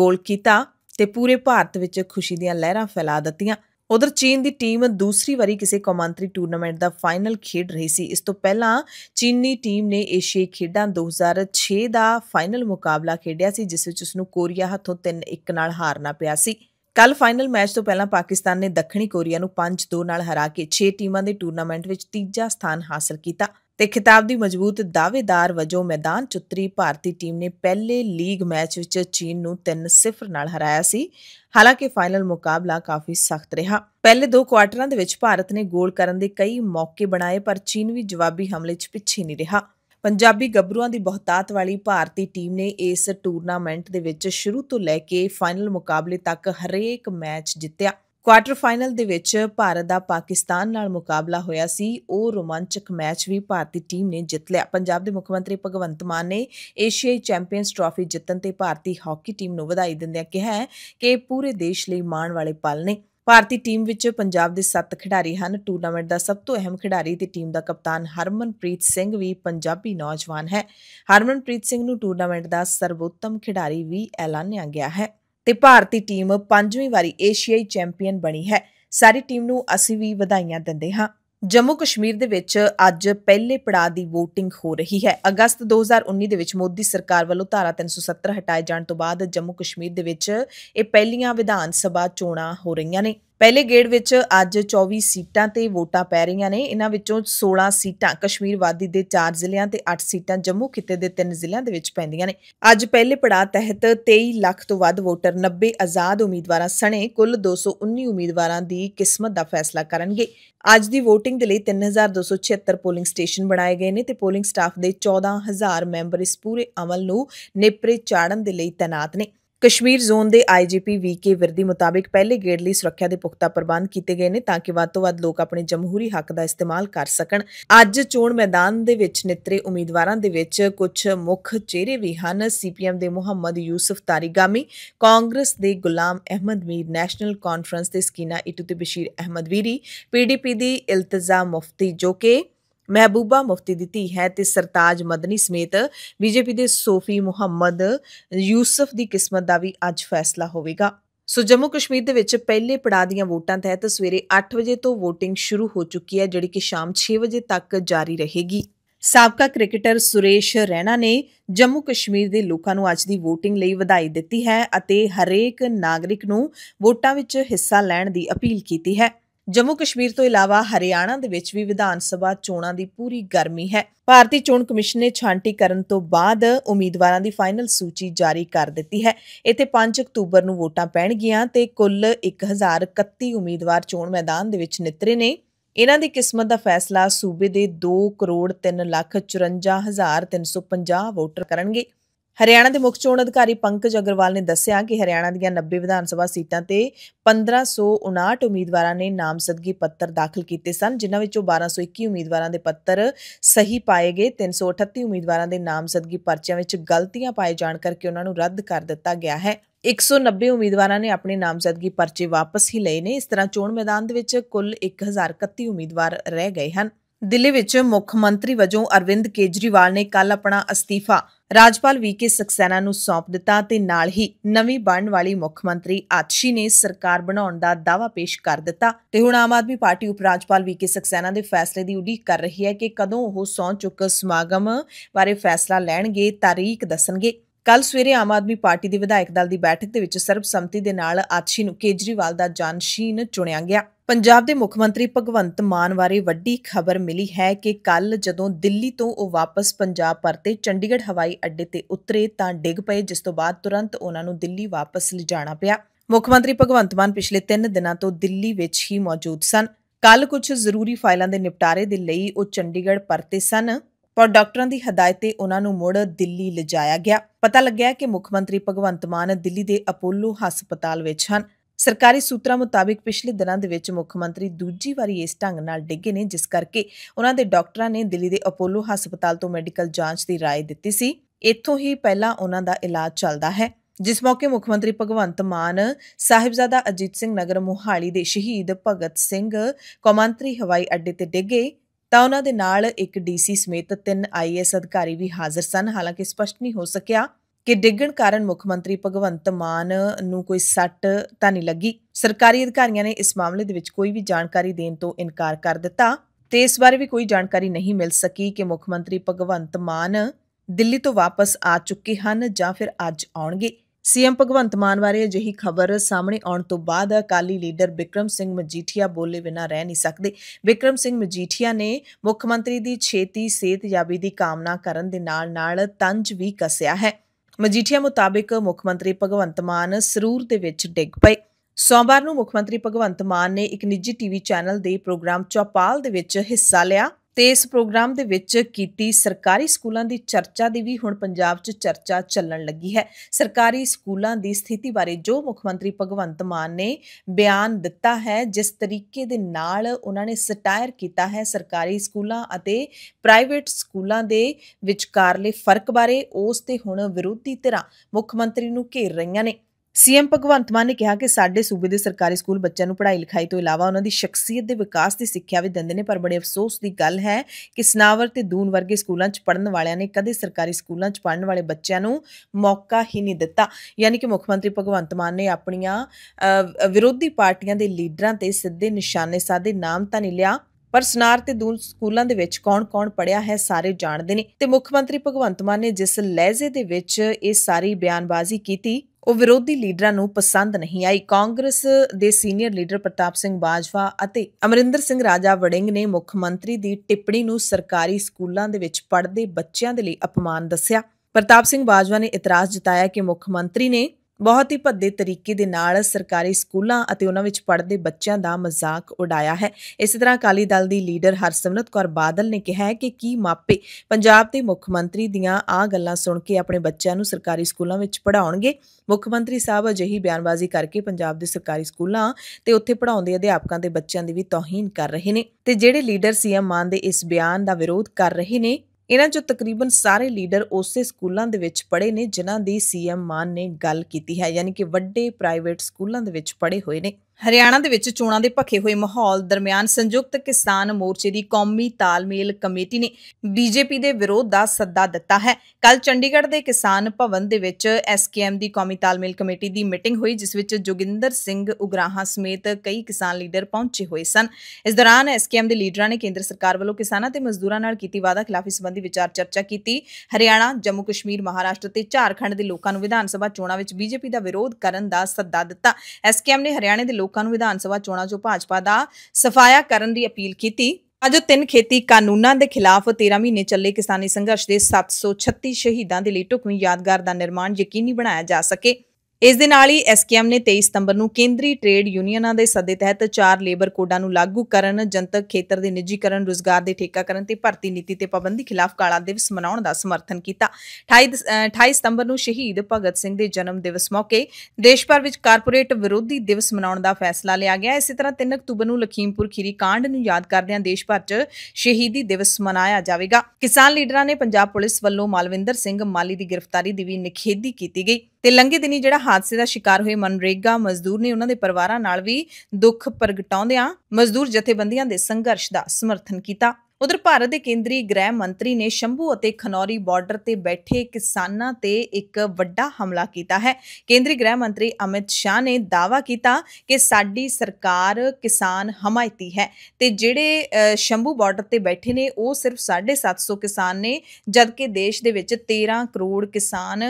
ਗੋਲ ਕੀਤਾ ਤੇ ਪੂਰੇ ਭਾਰਤ ਵਿੱਚ ਖੁਸ਼ੀ ਦੀਆਂ ਲਹਿਰਾਂ ਫੈਲਾ ਦਿੱਤੀਆਂ ਉਧਰ ਚੀਨ ਦੀ ਟੀਮ ਦੂਸਰੀ ਵਾਰੀ ਕਿਸੇ ਕੌਮਾਂਤਰੀ ਟੂਰਨਾਮੈਂਟ ਦਾ ਫਾਈਨਲ ਖੇਡ ਰਹੀ ਸੀ ਇਸ ਤੋਂ ਪਹਿਲਾਂ ਚੀਨੀ ਟੀਮ ਨੇ ਏਸ਼ੀਆਈ ਖੇਡਾਂ 2006 ਦਾ ਫਾਈਨਲ ਮੁਕਾਬਲਾ ਖੇਡਿਆ ਸੀ ਜਿਸ ਵਿੱਚ ਉਸ ਨੂੰ ਕੋਰੀਆ ਹੱਥੋਂ 3-1 ਨਾਲ ਹਾਰਨਾ ਪਿਆ ਸੀ ਕੱਲ ਫਾਈਨਲ ਮੈਚ ਤੋਂ ਪਹਿਲਾਂ ਪਾਕਿਸਤਾਨ ਨੇ ਦੱਖਣੀ ਕੋਰੀਆ ਨੂੰ 5-2 ਨਾਲ ਹਰਾ ਕੇ 6 ਟੀਮਾਂ ਦੇ ਟੂਰਨਾਮੈਂਟ ਵਿੱਚ ਤੀਜਾ ਸਥਾਨ ਹਾਸਲ ਕੀਤਾ ਤੇ ਖਿਤਾਬ ਦੀ ਮਜ਼ਬੂਤ ਦਾਅਵੇਦਾਰ ਵਜੋਂ ਮੈਦਾਨ ਚੁੱਤਰੀ ਭਾਰਤੀ ਟੀਮ ਨੇ ਪਹਿਲੇ ਲੀਗ ਮੈਚ ਵਿੱਚ ਚੀਨ ਨੂੰ 3-0 ਨਾਲ ਹਰਾਇਆ ਸੀ ਹਾਲਾਂਕਿ ਫਾਈਨਲ ਮੁਕਾਬਲਾ ਕਾਫੀ ਸਖਤ ਰਿਹਾ ਪਹਿਲੇ ਦੋ ਕੁਆਰਟਰਾਂ ਦੇ ਵਿੱਚ ਭਾਰਤ ਨੇ ਗੋਲ ਕਰਨ ਦੇ ਕਈ ਮੌਕੇ ਬਣਾਏ ਪਰ ਚੀਨ ਵੀ ਜਵਾਬੀ ਹਮਲੇ 'ਚ ਪਿੱਛੇ ਨਹੀਂ ਰਿਹਾ ਪੰਜਾਬੀ ਗੱਭਰੂਆਂ ਦੀ ਬਹੁਤਾਤ ਵਾਲੀ ਭਾਰਤੀ ਟੀਮ ਨੇ ਇਸ ਟੂਰਨਾਮੈਂਟ ਦੇ ਵਿੱਚ ਸ਼ੁਰੂ ਤੋਂ ਲੈ ਕੇ ਫਾਈਨਲ ਮੁਕਾਬਲੇ ਤੱਕ ਹਰੇਕ ਮੈਚ ਜਿੱਤਿਆ ਕੁਆਟਰ ਫਾਈਨਲ ਦੇ ਵਿੱਚ ਭਾਰਤ ਦਾ ਪਾਕਿਸਤਾਨ ਨਾਲ ਮੁਕਾਬਲਾ ਹੋਇਆ ਸੀ ਉਹ ਰੋਮਾਂਚਕ ਮੈਚ ਵੀ ਭਾਰਤੀ ਟੀਮ ਨੇ ਜਿੱਤ ਲਿਆ ਪੰਜਾਬ ਦੇ ਮੁੱਖ ਮੰਤਰੀ ਭਗਵੰਤ ਮਾਨ ਨੇ ਏਸ਼ੀਆਈ ਚੈਂਪੀਅਨਸ ਟਰਾਫੀ ਜਿੱਤਣ ਤੇ ਭਾਰਤੀ ਹਾਕੀ ਟੀਮ ਨੂੰ ਵਧਾਈ ਦਿੰਦਿਆਂ ਕਿਹਾ ਹੈ ਕਿ ਪੂਰੇ ਦੇਸ਼ ਲਈ ਮਾਣ ਵਾਲੇ ਪਲ ਨੇ ਭਾਰਤੀ ਟੀਮ ਵਿੱਚ ਪੰਜਾਬ ਦੇ 7 ਖਿਡਾਰੀ ਹਨ ਟੂਰਨਾਮੈਂਟ ਦਾ ਸਭ ਤੋਂ ਅਹਿਮ ਖਿਡਾਰੀ ਤੇ ਟੀਮ ਦਾ ਕਪਤਾਨ ਹਰਮਨਪ੍ਰੀਤ ਸਿੰਘ ਵੀ ਪੰਜਾਬੀ ਨੌਜਵਾਨ ਹੈ ਹਰਮਨਪ੍ਰੀਤ ਸਿੰਘ ਨੂੰ ਟੂਰਨਾਮੈਂਟ ਦਾ ਸਰਵੋਤਮ ਖਿਡਾਰੀ ਵੀ ਐਲਾਨਿਆ ਗਿਆ ਹੈ ਤੇ ਭਾਰਤੀ ਟੀਮ ਪੰਜਵੀਂ ਵਾਰੀ ਏਸ਼ੀਆਈ ਚੈਂਪੀਅਨ ਬਣੀ ਹੈ ਸਾਰੀ ਟੀਮ ਨੂੰ ਅਸੀਂ ਵੀ ਵਧਾਈਆਂ ਦਿੰਦੇ ਹਾਂ ਜੰਮੂ ਕਸ਼ਮੀਰ ਦੇ ਵਿੱਚ ਅੱਜ ਪਹਿਲੇ ਪੜਾਅ ਦੀ VOTING ਹੋ ਰਹੀ ਹੈ ਅਗਸਤ 2019 ਦੇ ਵਿੱਚ ਮੋਦੀ ਸਰਕਾਰ ਵੱਲੋਂ ਧਾਰਾ 370 ਹਟਾਏ ਜਾਣ ਤੋਂ ਬਾਅਦ ਜੰਮੂ ਕਸ਼ਮੀਰ ਦੇ ਵਿੱਚ ਇਹ ਪਹਿਲੀਆਂ ਵਿਧਾਨ ਸਭਾ ਚੋਣਾਂ ਹੋ ਰਹੀਆਂ ਨੇ ਪਹਿਲੇ ਗੇੜ ਵਿੱਚ ਅੱਜ 24 ਸੀਟਾਂ ਤੇ ਵੋਟਾਂ ਪੈ ਰਹੀਆਂ ਨੇ ਇਹਨਾਂ ਵਿੱਚੋਂ 16 ਸੀਟਾਂ ਕਸ਼ਮੀਰ ਵਾਦੀ ਦੇ 4 ਜ਼ਿਲ੍ਹਿਆਂ ਤੇ 8 ਸੀਟਾਂ ਜੰਮੂ ਖਿੱਤੇ ਦੇ 3 ਜ਼ਿਲ੍ਹਿਆਂ ਦੇ ਵਿੱਚ ਪੈਂਦੀਆਂ ਨੇ ਅੱਜ ਪਹਿਲੇ ਪੜਾਅ ਤਹਿਤ 23 ਲੱਖ ਤੋਂ ਵੱਧ ਵੋਟਰ 90 ਆਜ਼ਾਦ ਉਮੀਦਵਾਰਾਂ ਸਣੇ ਕੁੱਲ 219 ਉਮੀਦਵਾਰਾਂ ਦੀ ਕਿਸਮਤ ਦਾ ਫੈਸਲਾ ਕਰਨਗੇ ਅੱਜ ਦੀ VOTING ਦੇ ਲਈ 3276 ਪੋਲਿੰਗ ਸਟੇਸ਼ਨ ਬਣਾਏ ਗਏ ਨੇ ਤੇ ਪੋਲਿੰਗ ਸਟਾਫ ਦੇ 14000 ਮੈਂਬਰ ਇਸ ਪੂਰੇ ਅਮਲ ਨੂੰ ਨੇਪਰੇ ਚਾੜਨ ਦੇ ਲਈ ਤਾਇਨਾਤ ਨੇ ਕਸ਼ਮੀਰ ਜ਼ੋਨ ਦੇ ਆਈਜੀਪੀ ਵੀਕੇ ਵਿਰਦੀ ਮੁਤਾਬਕ ਪਹਿਲੇ ਗੇੜ ਲਈ ਸੁਰੱਖਿਆ ਦੇ ਪੁਖਤਾ ਪ੍ਰਬੰਧ ਕੀਤੇ ਗਏ ਨੇ ਤਾਂ ਕਿ ਵੱਧ ਤੋਂ ਵੱਧ ਲੋਕ ਆਪਣੇ ਜਮਹੂਰੀ ਹੱਕ ਦਾ ਇਸਤੇਮਾਲ ਕਰ ਸਕਣ ਅੱਜ ਚੋਣ ਮੈਦਾਨ ਦੇ ਵਿੱਚ ਨਿਤਰੇ ਉਮੀਦਵਾਰਾਂ ਦੇ ਵਿੱਚ ਕੁਝ ਮੁੱਖ ਚਿਹਰੇ ਵੀ ਹਨ ਸੀਪੀਐਮ ਦੇ ਮੁਹੰਮਦ ਯੂਸਫ ਤਾਰੀਗਾਮੀ ਕਾਂਗਰਸ ਦੇ ਗੁਲਾਮ ਅਹਿਮਦ ਮੀਰ ਨੈਸ਼ਨਲ ਕਾਨਫਰੰਸ ਦੇ ਸਕੀਨਾ ਇਟੂ ਤੇ ਬਸ਼ੀਰ ਅਹਿਮਦ ਵੀਰੀ ਪੀਡੀਪੀ ਦੀ ਇਲਤਜ਼ਾ ਮੁਫਤੀ ਜੋ ਕਿ ਮਹਿਬੂਬਾ ਮੁਫਤੀ ਦਿੱਤੀ ਹੈ ਤੇ ਸਰਤਾਜ ਮਦਨੀ ਸਮੇਤ ਬੀਜੇਪੀ ਦੇ ਸੋਫੀ ਮੁਹੰਮਦ ਯੂਸਫ ਦੀ ਕਿਸਮਤ ਦਾ ਵੀ ਅੱਜ ਫੈਸਲਾ ਹੋਵੇਗਾ ਸੋ ਜੰਮੂ ਕਸ਼ਮੀਰ ਦੇ ਵਿੱਚ ਪਹਿਲੇ ਪੜਾਅ ਦੀਆਂ ਵੋਟਾਂ ਤਹਿਤ ਸਵੇਰੇ 8 ਵਜੇ ਤੋਂ VOTING ਸ਼ੁਰੂ ਹੋ ਚੁੱਕੀ ਹੈ ਜਿਹੜੀ ਕਿ ਸ਼ਾਮ 6 ਵਜੇ ਤੱਕ ਜਾਰੀ ਰਹੇਗੀ ਸਾਬਕਾ ਕ੍ਰਿਕਟਰ ਸੁਰੇਸ਼ ਰੈਣਾ ਨੇ ਜੰਮੂ ਕਸ਼ਮੀਰ ਦੇ ਲੋਕਾਂ ਨੂੰ ਅੱਜ ਦੀ VOTING ਲਈ ਵਧਾਈ ਦਿੱਤੀ ਹੈ ਅਤੇ ਹਰੇਕ ਨਾਗਰਿਕ ਨੂੰ ਵੋਟਾਂ ਵਿੱਚ ਹਿੱਸਾ ਲੈਣ ਦੀ ਅਪੀਲ ਕੀਤੀ ਹੈ ਜੰਮੂ ਕਸ਼ਮੀਰ ਤੋਂ ਇਲਾਵਾ ਹਰਿਆਣਾ ਦੇ ਵਿੱਚ ਵੀ ਵਿਧਾਨ ਸਭਾ ਚੋਣਾਂ ਦੀ ਪੂਰੀ ਗਰਮੀ ਹੈ ਭਾਰਤੀ ਚੋਣ ਕਮਿਸ਼ਨ ਨੇ ਛਾਂਟੀ ਕਰਨ ਤੋਂ ਬਾਅਦ ਉਮੀਦਵਾਰਾਂ ਦੀ ਫਾਈਨਲ ਸੂਚੀ ਜਾਰੀ ਕਰ ਦਿੱਤੀ ਹੈ ਇੱਥੇ 5 ਅਕਤੂਬਰ ਨੂੰ ਵੋਟਾਂ ਪੈਣਗੀਆਂ ਤੇ ਕੁੱਲ 1031 ਉਮੀਦਵਾਰ ਚੋਣ ਮੈਦਾਨ ਦੇ ਵਿੱਚ ਨਿਤਰੇ ਨੇ ਇਹਨਾਂ ਦੀ ਕਿਸਮਤ ਦਾ ਫੈਸਲਾ ਸੂਬੇ ਦੇ 2 ਕਰੋੜ 3 ਲੱਖ 54 ਹਜ਼ਾਰ 350 ਵੋਟਰ ਕਰਨਗੇ ਹਰਿਆਣਾ ਦੇ ਮੁੱਖ ਚੋਣ ਅਧਿਕਾਰੀ ਪੰਕਜ ਅਗਰਵਾਲ ਨੇ ਦੱਸਿਆ ਕਿ ਹਰਿਆਣਾ ਦੀਆਂ 90 ਵਿਧਾਨ ਸਭਾ ਸੀਟਾਂ ਤੇ 1559 ਉਮੀਦਵਾਰਾਂ ਨੇ ਨਾਮਜ਼ਦਗੀ ਪੱਤਰ ਦਾਖਲ ਕੀਤੇ ਸਨ ਜਿਨ੍ਹਾਂ ਵਿੱਚੋਂ 1221 ਉਮੀਦਵਾਰਾਂ ਦੇ ਪੱਤਰ ਸਹੀ ਪਾਏ ਗਏ 338 ਉਮੀਦਵਾਰਾਂ ਦੇ ਨਾਮਜ਼ਦਗੀ ਪਰਚਿਆਂ ਵਿੱਚ ਗਲਤੀਆਂ ਪਾਏ ਜਾਣ ਕਰਕੇ ਉਹਨਾਂ ਨੂੰ ਰੱਦ ਕਰ ਦਿੱਤਾ ਗਿਆ ਹੈ 190 ਉਮੀਦਵਾਰਾਂ ਨੇ ਆਪਣੇ ਨਾਮਜ਼ਦਗੀ ਪਰਚੇ ਵਾਪਸ ਹੀ ਲਏ ਨੇ ਇਸ ਤਰ੍ਹਾਂ ਚੋਣ ਮੈਦਾਨ ਦੇ ਵਿੱਚ ਕੁੱਲ 1031 ਉਮੀਦਵਾਰ ਰਹਿ ਗਏ ਹਨ ਦਿੱਲੀ ਵਿੱਚ ਮੁੱਖ ਮੰਤਰੀ ਵਜੋਂ ਅਰਵਿੰਦ ਕੇਜਰੀਵਾਲ ਨੇ ਕੱਲ ਆਪਣਾ ਅਸਤੀਫਾ ਰਾਜਪਾਲ ਵੀਕੇ ਸਕਸੈਨਾ ਨੂੰ ਸੌਂਪ ਦਿੱਤਾ ਤੇ ਨਾਲ ਹੀ ਨਵੀਂ ਬਣਨ ਵਾਲੀ ਮੁੱਖ ਮੰਤਰੀ ਆਤਸ਼ੀ ਨੇ ਸਰਕਾਰ ਬਣਾਉਣ ਦਾ ਦਾਵਾ ਪੇਸ਼ ਕਰ ਦਿੱਤਾ ਤੇ ਹੁਣ ਆਮ ਆਦਮੀ ਪਾਰਟੀ ਉਪ ਰਾਜਪਾਲ ਵੀਕੇ ਸਕਸੈਨਾ ਦੇ ਫੈਸਲੇ ਦੀ ਉਡੀਕ ਕਰ ਰਹੀ ਹੈ ਕਿ ਕਦੋਂ ਉਹ ਸੌਂ ਚੁੱਕ ਸਮਾਗਮ ਬਾਰੇ ਫੈਸਲਾ ਲੈਣਗੇ ਤਾਰੀਖ ਦੱਸਣਗੇ ਕੱਲ ਸਵੇਰੇ ਆਮ ਆਦਮੀ ਪਾਰਟੀ ਦੇ ਵਿਧਾਇਕ ਦਲ ਦੀ ਬੈਠਕ ਦੇ ਵਿੱਚ ਸਰਬਸੰਮਤੀ ਦੇ ਨਾਲ ਆਤਸ਼ੀ ਨੂੰ ਕੇਜਰੀਵਾਲ ਦਾ ਜਾਨਸ਼ੀਨ ਚੁਣਿਆ ਗਿਆ ਪੰਜਾਬ ਦੇ ਮੁੱਖ ਮੰਤਰੀ ਭਗਵੰਤ ਮਾਨ ਬਾਰੇ ਵੱਡੀ ਖਬਰ ਮਿਲੀ ਹੈ ਕਿ ਕੱਲ ਜਦੋਂ ਦਿੱਲੀ ਤੋਂ ਉਹ ਵਾਪਸ ਪੰਜਾਬ ਪਰਤੇ ਚੰਡੀਗੜ੍ਹ ਹਵਾਈ ਅੱਡੇ ਤੇ ਉਤਰੇ ਤਾਂ ਡਿੱਗ ਪਏ ਜਿਸ ਤੋਂ ਬਾਅਦ ਤੁਰੰਤ ਉਹਨਾਂ ਨੂੰ ਦਿੱਲੀ ਵਾਪਸ ਲਿਜਾਣਾ ਪਿਆ ਮੁੱਖ ਮੰਤਰੀ ਭਗਵੰਤ ਮਾਨ ਪਿਛਲੇ 3 ਦਿਨਾਂ ਤੋਂ ਦਿੱਲੀ ਵਿੱਚ ਹੀ ਮੌਜੂਦ ਸਨ ਕੱਲ ਕੁਝ ਜ਼ਰੂਰੀ ਫਾਈਲਾਂ ਦੇ ਨਿਪਟਾਰੇ ਦੇ ਲਈ ਉਹ ਚੰਡੀਗੜ੍ਹ ਪਰਤੇ ਸਨ ਪਰ ਡਾਕਟਰਾਂ ਦੀ ਹਦਾਇਤ ਤੇ ਉਹਨਾਂ ਨੂੰ ਮੁੜ ਦਿੱਲੀ ਲਿਜਾਇਆ ਗਿਆ ਪਤਾ ਲੱਗਿਆ ਕਿ ਮੁੱਖ ਮੰਤਰੀ ਭਗਵੰਤ ਮਾਨ ਦਿੱਲੀ ਦੇ ਅਪੋਲੋ ਹਸਪਤਾਲ ਵਿੱਚ ਹਨ ਸਰਕਾਰੀ ਸੂਤਰਾਂ ਮੁਤਾਬਕ ਪਿਛਲੇ ਦਿਨਾਂ ਦੇ ਵਿੱਚ ਮੁੱਖ ਮੰਤਰੀ ਦੂਜੀ ਵਾਰੀ ਇਸ ਢੰਗ ਨਾਲ ਡਿੱਗੇ ਨੇ ਜਿਸ ਕਰਕੇ ਉਹਨਾਂ ਦੇ ਡਾਕਟਰਾਂ ਨੇ ਦਿੱਲੀ ਦੇ ਅਪੋਲੋ ਹਸਪਤਾਲ ਤੋਂ ਮੈਡੀਕਲ ਜਾਂਚ ਦੀ رائے ਦਿੱਤੀ ਸੀ ਇੱਥੋਂ ਹੀ ਪਹਿਲਾਂ ਉਹਨਾਂ ਦਾ ਇਲਾਜ ਚੱਲਦਾ ਹੈ ਜਿਸ ਮੌਕੇ ਮੁੱਖ ਮੰਤਰੀ ਭਗਵੰਤ ਮਾਨ ਸਾਹਿਬਜ਼ਾਦਾ ਅਜੀਤ ਸਿੰਘ ਨਗਰ ਮੁਹਾਲੀ ਦੇ ਸ਼ਹੀਦ ਭਗਤ ਸਿੰਘ ਕਮਾਂਤਰੀ ਹਵਾਈ ਅੱਡੇ ਤੇ ਡਿੱਗੇ ਤਾਂ ਉਹਨਾਂ ਦੇ ਨਾਲ ਇੱਕ ਡੀਸੀ ਸਮੇਤ ਤਿੰਨ ਆਈਐਸ ਅਧਿਕਾਰੀ ਵੀ ਹਾਜ਼ਰ ਸਨ ਹਾਲਾਂਕਿ ਸਪਸ਼ਟ ਨਹੀਂ ਹੋ ਸਕਿਆ ਕਿ ਡਿੱਗਣ ਕਾਰਨ ਮੁੱਖ ਮੰਤਰੀ ਭਗਵੰਤ ਮਾਨ ਨੂੰ ਕੋਈ ਸੱਟ ਤਾਂ ਨਹੀਂ ਲੱਗੀ ਸਰਕਾਰੀ ਅਧਿਕਾਰੀਆਂ ਨੇ ਇਸ ਮਾਮਲੇ ਦੇ ਵਿੱਚ ਕੋਈ ਵੀ ਜਾਣਕਾਰੀ ਦੇਣ ਤੋਂ ਇਨਕਾਰ ਕਰ ਦਿੱਤਾ ਤੇ ਇਸ ਬਾਰੇ ਵੀ ਕੋਈ ਜਾਣਕਾਰੀ ਨਹੀਂ ਮਿਲ ਸਕੀ ਕਿ ਮੁੱਖ ਮੰਤਰੀ ਭਗਵੰਤ ਮਾਨ ਦਿੱਲੀ ਤੋਂ ਵਾਪਸ ਆ ਚੁੱਕੇ ਹਨ ਜਾਂ ਫਿਰ ਅੱਜ ਆਉਣਗੇ ਸੀਐਮ ਭਗਵੰਤ ਮਾਨ ਬਾਰੇ ਅਜਿਹੀ ਖਬਰ ਸਾਹਮਣੇ ਆਉਣ ਤੋਂ ਬਾਅਦ ਅਕਾਲੀ ਲੀਡਰ ਵਿਕਰਮ ਸਿੰਘ ਮਜੀਠੀਆ ਬੋਲੇ ਬਿਨਾ ਰਹਿ ਨਹੀਂ ਸਕਦੇ ਵਿਕਰਮ ਸਿੰਘ ਮਜੀਠੀਆ ਨੇ ਮੁੱਖ ਮੰਤਰੀ ਦੀ ਛੇਤੀ ਯਾਬੀ ਦੀ ਕਾਮਨਾ ਕਰਨ ਦੇ ਨਾਲ-ਨਾਲ ਤੰਜ ਵੀ ਕੱਸਿਆ ਹੈ ਮਜੀਠੀਆ ਮੁਤਾਬਕ ਮੁੱਖ ਮੰਤਰੀ ਭਗਵੰਤ ਮਾਨ ਸਰੂਰ ਦੇ ਵਿੱਚ ਡਿੱਗ ਪਏ ਸੋਮਵਾਰ ਨੂੰ ਮੁੱਖ ਮੰਤਰੀ ਭਗਵੰਤ ਮਾਨ ਨੇ ਇੱਕ ਨਿੱਜੀ ਟੀਵੀ ਚੈਨਲ ਦੇ ਪ੍ਰੋਗਰਾਮ ਚੌਪਾਲ ਦੇ ਵਿੱਚ ਹਿੱਸਾ ਲਿਆ ਤੇ ਇਸ ਪ੍ਰੋਗਰਾਮ ਦੇ ਵਿੱਚ ਕੀਤੀ ਸਰਕਾਰੀ ਸਕੂਲਾਂ ਦੀ ਚਰਚਾ ਦੀ ਵੀ ਹੁਣ ਪੰਜਾਬ 'ਚ ਚਰਚਾ ਚੱਲਣ ਲੱਗੀ ਹੈ ਸਰਕਾਰੀ ਸਕੂਲਾਂ ਦੀ ਸਥਿਤੀ ਬਾਰੇ ਜੋ ਮੁੱਖ ਮੰਤਰੀ ਭਗਵੰਤ ਮਾਨ ਨੇ ਬਿਆਨ ਦਿੱਤਾ ਹੈ ਜਿਸ ਤਰੀਕੇ ਦੇ ਨਾਲ ਉਹਨਾਂ ਨੇ ਸਟਾਇਰ ਕੀਤਾ ਹੈ ਸਰਕਾਰੀ ਸਕੂਲਾਂ ਅਤੇ ਪ੍ਰਾਈਵੇਟ ਸਕੂਲਾਂ ਦੇ ਵਿਚਕਾਰਲੇ ਫਰਕ ਬਾਰੇ ਉਸ ਤੇ ਹੁਣ ਵਿਰੋਧੀ ਧਿਰਾਂ ਮੁੱਖ ਮੰਤਰੀ ਨੂੰ ਘੇਰ ਰਹੀਆਂ ਨੇ ਸੀਐਮ ਭਗਵੰਤ ਮਾਨ ਨੇ ਕਿਹਾ ਕਿ ਸਾਡੇ ਸੂਬੇ ਦੇ ਸਰਕਾਰੀ ਸਕੂਲ ਬੱਚਿਆਂ ਨੂੰ ਪੜ੍ਹਾਈ ਲਿਖਾਈ ਤੋਂ ਇਲਾਵਾ ਉਹਨਾਂ ਦੀ ਸ਼ਖਸੀਅਤ ਦੇ ਵਿਕਾਸ ਦੀ ਸਿੱਖਿਆ ਵੀ ਦਿੰਦੇ ਨੇ ਪਰ ਬੜੇ ਅਫਸੋਸ ਦੀ ਗੱਲ ਹੈ ਕਿ ਸਨਾਵਰ ਤੇ ਦੂਨ ਵਰਗੇ ਸਕੂਲਾਂ 'ਚ ਪੜਨ ਵਾਲਿਆਂ ਨੇ ਕਦੇ ਸਰਕਾਰੀ ਸਕੂਲਾਂ 'ਚ ਪੜਨ ਵਾਲੇ ਬੱਚਿਆਂ ਨੂੰ ਮੌਕਾ ਹੀ ਨਹੀਂ ਦਿੱਤਾ ਯਾਨੀ ਕਿ ਮੁੱਖ ਮੰਤਰੀ ਭਗਵੰਤ ਮਾਨ ਨੇ ਆਪਣੀਆਂ ਵਿਰੋਧੀ ਪਾਰਟੀਆਂ ਦੇ ਲੀਡਰਾਂ ਤੇ ਸਿੱਧੇ ਨਿਸ਼ਾਨੇ ਸਾਧੇ ਨਾਮ ਤਾਂ ਨਹੀਂ ਲਿਆ ਪਰ ਸਨਾਰ ਤੇ ਦੂਨ ਸਕੂਲਾਂ ਦੇ ਵਿੱਚ ਕੌਣ-ਕੌਣ ਪੜਿਆ ਹੈ ਸਾਰੇ ਜਾਣਦੇ ਨੇ ਤੇ ਮੁੱਖ ਮੰਤਰੀ ਭਗਵੰਤ ਮਾਨ ਨੇ ਜਿਸ ਲਹਿਜ਼ੇ ਦੇ ਵਿੱਚ ਇਹ ਸਾਰੀ ਬਿਆਨਬਾਜ਼ੀ ਕੀਤੀ ਉਹ ਵਿਰੋਧੀ ਲੀਡਰਾਂ ਨੂੰ ਪਸੰਦ ਨਹੀਂ ਆਈ ਕਾਂਗਰਸ ਦੇ ਸੀਨੀਅਰ ਲੀਡਰ ਪ੍ਰਤਾਪ ਸਿੰਘ ਬਾਜਵਾ ਅਤੇ ਅਮਰਿੰਦਰ ਸਿੰਘ ਰਾਜਾ ਵੜਿੰਗ ਨੇ ਮੁੱਖ ਮੰਤਰੀ ਦੀ ਟਿੱਪਣੀ ਨੂੰ ਸਰਕਾਰੀ ਸਕੂਲਾਂ ਦੇ ਵਿੱਚ ਪੜ੍ਹਦੇ ਬੱਚਿਆਂ ਦੇ ਲਈ ਅਪਮਾਨ ਦੱਸਿਆ ਪ੍ਰਤਾਪ ਸਿੰਘ ਬਾਜਵਾ ਨੇ ਇਤਰਾਜ਼ ਜਤਾਇਆ ਕਿ ਮੁੱਖ ਮੰਤਰੀ ਨੇ ਬਹੁਤ ਹੀ ਭੱਦੇ ਤਰੀਕੇ ਦੇ ਨਾਲ ਸਰਕਾਰੀ ਸਕੂਲਾਂ ਅਤੇ ਉਹਨਾਂ ਵਿੱਚ ਪੜ੍ਹਦੇ ਬੱਚਿਆਂ ਦਾ ਮਜ਼ਾਕ ਉਡਾਇਆ ਹੈ ਇਸੇ ਤਰ੍ਹਾਂ ਅਕਾਲੀ ਦਲ ਦੀ ਲੀਡਰ ਹਰਸਿਮਰਤ ਕੌਰ ਬਾਦਲ ਨੇ ਕਿਹਾ ਹੈ ਕਿ ਕੀ ਮਾਪੇ ਪੰਜਾਬ ਦੇ ਮੁੱਖ ਮੰਤਰੀ ਦੀਆਂ ਆ ਗੱਲਾਂ ਸੁਣ ਕੇ ਆਪਣੇ ਬੱਚਿਆਂ ਨੂੰ ਸਰਕਾਰੀ ਸਕੂਲਾਂ ਵਿੱਚ ਪੜ੍ਹਾਉਣਗੇ ਮੁੱਖ ਮੰਤਰੀ ਸਾਹਿਬ ਅਜਿਹੀ ਬਿਆਨਬਾਜ਼ੀ ਕਰਕੇ ਪੰਜਾਬ ਦੇ ਸਰਕਾਰੀ ਸਕੂਲਾਂ ਤੇ ਉੱਥੇ ਪੜ੍ਹਾਉਂਦੇ ਅਧਿਆਪਕਾਂ ਦੇ ਬੱਚਿਆਂ ਦੀ ਵੀ ਤੋਹੀਨ ਕਰ ਰਹੇ ਨੇ ਤੇ ਜਿਹੜੇ ਲੀਡਰ ਸੀਐਮ ਮਾਨ ਦੇ ਇਸ ਬਿਆਨ ਦਾ ਵਿਰੋਧ ਕਰ ਰਹੇ ਨੇ ਇਹਨਾਂ ਚੋਂ ਤਕਰੀਬਨ ਸਾਰੇ ਲੀਡਰ ਉਸੇ ਸਕੂਲਾਂ ਦੇ ਵਿੱਚ ਪੜ੍ਹੇ ਨੇ ਜਿਨ੍ਹਾਂ ਦੀ ਸੀਐਮ ਮਾਨ ਨੇ ਗੱਲ ਕੀਤੀ ਹੈ ਯਾਨੀ ਕਿ ਵੱਡੇ ਪ੍ਰਾਈਵੇਟ ਸਕੂਲਾਂ ਦੇ ਵਿੱਚ ਪੜ੍ਹੇ ਹੋਏ ਨੇ ਹਰਿਆਣਾ ਦੇ ਵਿੱਚ ਚੋਣਾਂ ਦੇ ਭਖੇ ਹੋਏ ਮਾਹੌਲ ਦਰਮਿਆਨ ਸੰਯੁਕਤ ਕਿਸਾਨ ਮੋਰਚੇ ਦੀ ਕੌਮੀ ਤਾਲਮੇਲ ਕਮੇਟੀ ਨੇ ਬੀਜੇਪੀ ਦੇ ਵਿਰੋਧ ਦਾ ਸੱਦਾ ਦਿੱਤਾ ਹੈ ਕੱਲ ਚੰਡੀਗੜ੍ਹ ਦੇ ਕਿਸਾਨ ਭਵਨ ਦੇ ਵਿੱਚ ਐਸਕੇਐਮ ਦੀ ਕੌਮੀ ਤਾਲਮੇਲ ਕਮੇਟੀ ਦੀ ਮੀਟਿੰਗ ਹੋਈ ਜਿਸ ਵਿੱਚ ਜੋਗਿੰਦਰ ਸਿੰਘ ਉਗਰਾਹਾ ਸਮੇਤ ਕਈ ਕਿਸਾਨ ਲੀਡਰ ਪਹੁੰਚੇ ਹੋਏ ਸਨ ਇਸ ਦੌਰਾਨ ਐਸਕੇਐਮ ਦੇ ਲੀਡਰਾਂ ਨੇ ਕੇਂਦਰ ਸਰਕਾਰ ਵੱਲੋਂ ਕਿਸਾਨਾਂ ਤੇ ਮਜ਼ਦੂਰਾਂ ਨਾਲ ਕੀਤੀ ਵਾਅਦਾ ਖਿਲਾਫੀ ਸੰਬੰਧੀ ਵਿਚਾਰ ਚਰਚਾ ਕੀਤੀ ਹਰਿਆਣਾ ਜੰਮੂ ਕਸ਼ਮੀਰ ਮਹਾਰਾਸ਼ਟਰ ਤੇ ਝਾਰਖੰਡ ਦੇ ਲੋਕਾਂ ਨੂੰ ਵਿਧਾਨ ਸਭਾ ਚੋਣਾਂ ਵਿੱਚ ਬੀਜੇਪੀ ਦਾ ਵਿਰੋਧ ਕਰਨ ਦਾ ਸੱਦਾ ਦਿੱਤਾ ਐਸਕੇਐਮ ਨੇ ਹਰਿਆਣਾ ਦੇ ਲੋਕਾਂ ਨੂੰ ਵਿਧਾਨ ਸਭਾ ਚੋਣਾਂ 'ਚੋਂ ਭਾਜਪਾ ਦਾ ਸਫਾਇਆ ਕਰਨ ਦੀ ਅਪੀਲ ਕੀਤੀ ਅੱਜ ਤਿੰਨ ਖੇਤੀ ਕਾਨੂੰਨਾਂ ਦੇ ਖਿਲਾਫ 13 ਮਹੀਨੇ ਚੱਲੇ ਕਿਸਾਨੀ ਸੰਘਰਸ਼ ਦੇ 736 ਸ਼ਹੀਦਾਂ ਦੇ ਲਈ ਟੁਕਵੀਂ ਯਾਦਗਾਰ ਦਾ ਨਿਰਮਾਣ ਯਕੀਨੀ ਬਣਾਇਆ ਜਾ ਸਕੇ ਇਸ ਦੇ ਨਾਲ ਹੀ ਐਸਕੇਐਮ ਨੇ 23 ਸਤੰਬਰ ਨੂੰ ਕੇਂਦਰੀ ਟ੍ਰੇਡ ਯੂਨੀਅਨਾਂ ਦੇ ਸੱਦੇ ਤਹਿਤ ਚਾਰ ਲੇਬਰ ਕੋਡਾਂ ਨੂੰ ਲਾਗੂ ਕਰਨ ਜਨਤਕ ਖੇਤਰ ਦੇ ਨਿੱਜੀਕਰਨ ਰੋਜ਼ਗਾਰ ਦੇ ਠੇਕਾਕਰਨ ਤੇ ਭਰਤੀ ਨੀਤੀ ਤੇ ਪਾਬੰਦੀ ਖਿਲਾਫ ਕਾਲਾ ਦਿਵਸ ਮਨਾਉਣ ਦਾ ਸਮਰਥਨ ਕੀਤਾ 28 ਸਤੰਬਰ ਨੂੰ ਸ਼ਹੀਦ ਭਗਤ ਸਿੰਘ ਦੇ ਜਨਮ ਦਿਵਸ ਮੌਕੇ ਦੇਸ਼ ਭਰ ਵਿੱਚ ਕਾਰਪੋਰੇਟ ਵਿਰੋਧੀ ਦਿਵਸ ਮਨਾਉਣ ਦਾ ਫੈਸਲਾ ਲਿਆ ਗਿਆ ਇਸੇ ਤਰ੍ਹਾਂ 3 ਅਕਤੂਬਰ ਨੂੰ ਲਖੀਮਪੁਰ ਖੀਰੀ ਕਾਂਡ ਨੂੰ ਯਾਦ ਕਰਦਿਆਂ ਦੇਸ਼ ਭਰ 'ਚ ਸ਼ਹੀਦੀ ਦਿਵਸ ਮਨਾਇਆ ਜਾਵੇਗਾ ਕਿਸਾਨ ਲੀਡਰਾਂ ਨੇ ਪੰਜਾਬ ਪੁਲਿਸ ਵੱਲੋਂ ਮਾਲਵਿੰਦਰ ਸਿੰਘ ਮਾਲੀ ਦੀ ਗ੍ਰਿਫਤਾਰੀ ਦੀ ਵੀ ਨਿਖੇਧੀ ਕੀਤੀ ਗਈ ਤੇ ਲੰਗੇ ਦਿਨੀ ਜਿਹੜਾ ਹਾਦਸੇ ਦਾ ਸ਼ਿਕਾਰ ਹੋਏ ਮਨਰੇਗਾ ਮਜ਼ਦੂਰ ਨੇ ਉਹਨਾਂ ਦੇ ਪਰਿਵਾਰਾਂ ਨਾਲ ਵੀ ਦੁੱਖ ਪ੍ਰਗਟਾਉਂਦਿਆਂ ਮਜ਼ਦੂਰ ਜਥੇਬੰਦੀਆਂ ਦੇ ਸੰਘਰਸ਼ ਦਾ ਸਮਰਥਨ ਕੀਤਾ ਉਧਰ ਭਾਰਤ ਦੇ ਕੇਂਦਰੀ ਗ੍ਰਹਿ ਮੰਤਰੀ ਨੇ ਸ਼ੰਭੂ ਅਤੇ ਖਨੌਰੀ ਬਾਰਡਰ ਤੇ ਬੈਠੇ ਕਿਸਾਨਾਂ ਤੇ ਇੱਕ ਵੱਡਾ ਹਮਲਾ ਕੀਤਾ ਹੈ ਕੇਂਦਰੀ ਗ੍ਰਹਿ ਮੰਤਰੀ ਅਮਿਤ ਸ਼ਾਹ ਨੇ ਦਾਅਵਾ ਕੀਤਾ ਕਿ ਸਾਡੀ ਸਰਕਾਰ ਕਿਸਾਨ ਹਮਾਇਤੀ ਹੈ ਤੇ ਜਿਹੜੇ ਸ਼ੰਭੂ ਬਾਰਡਰ ਤੇ ਬੈਠੇ ਨੇ ਉਹ ਸਿਰਫ 750 ਕਿਸਾਨ ਨੇ ਜਦਕਿ ਦੇਸ਼ ਦੇ ਵਿੱਚ 13 ਕਰੋੜ ਕਿਸਾਨ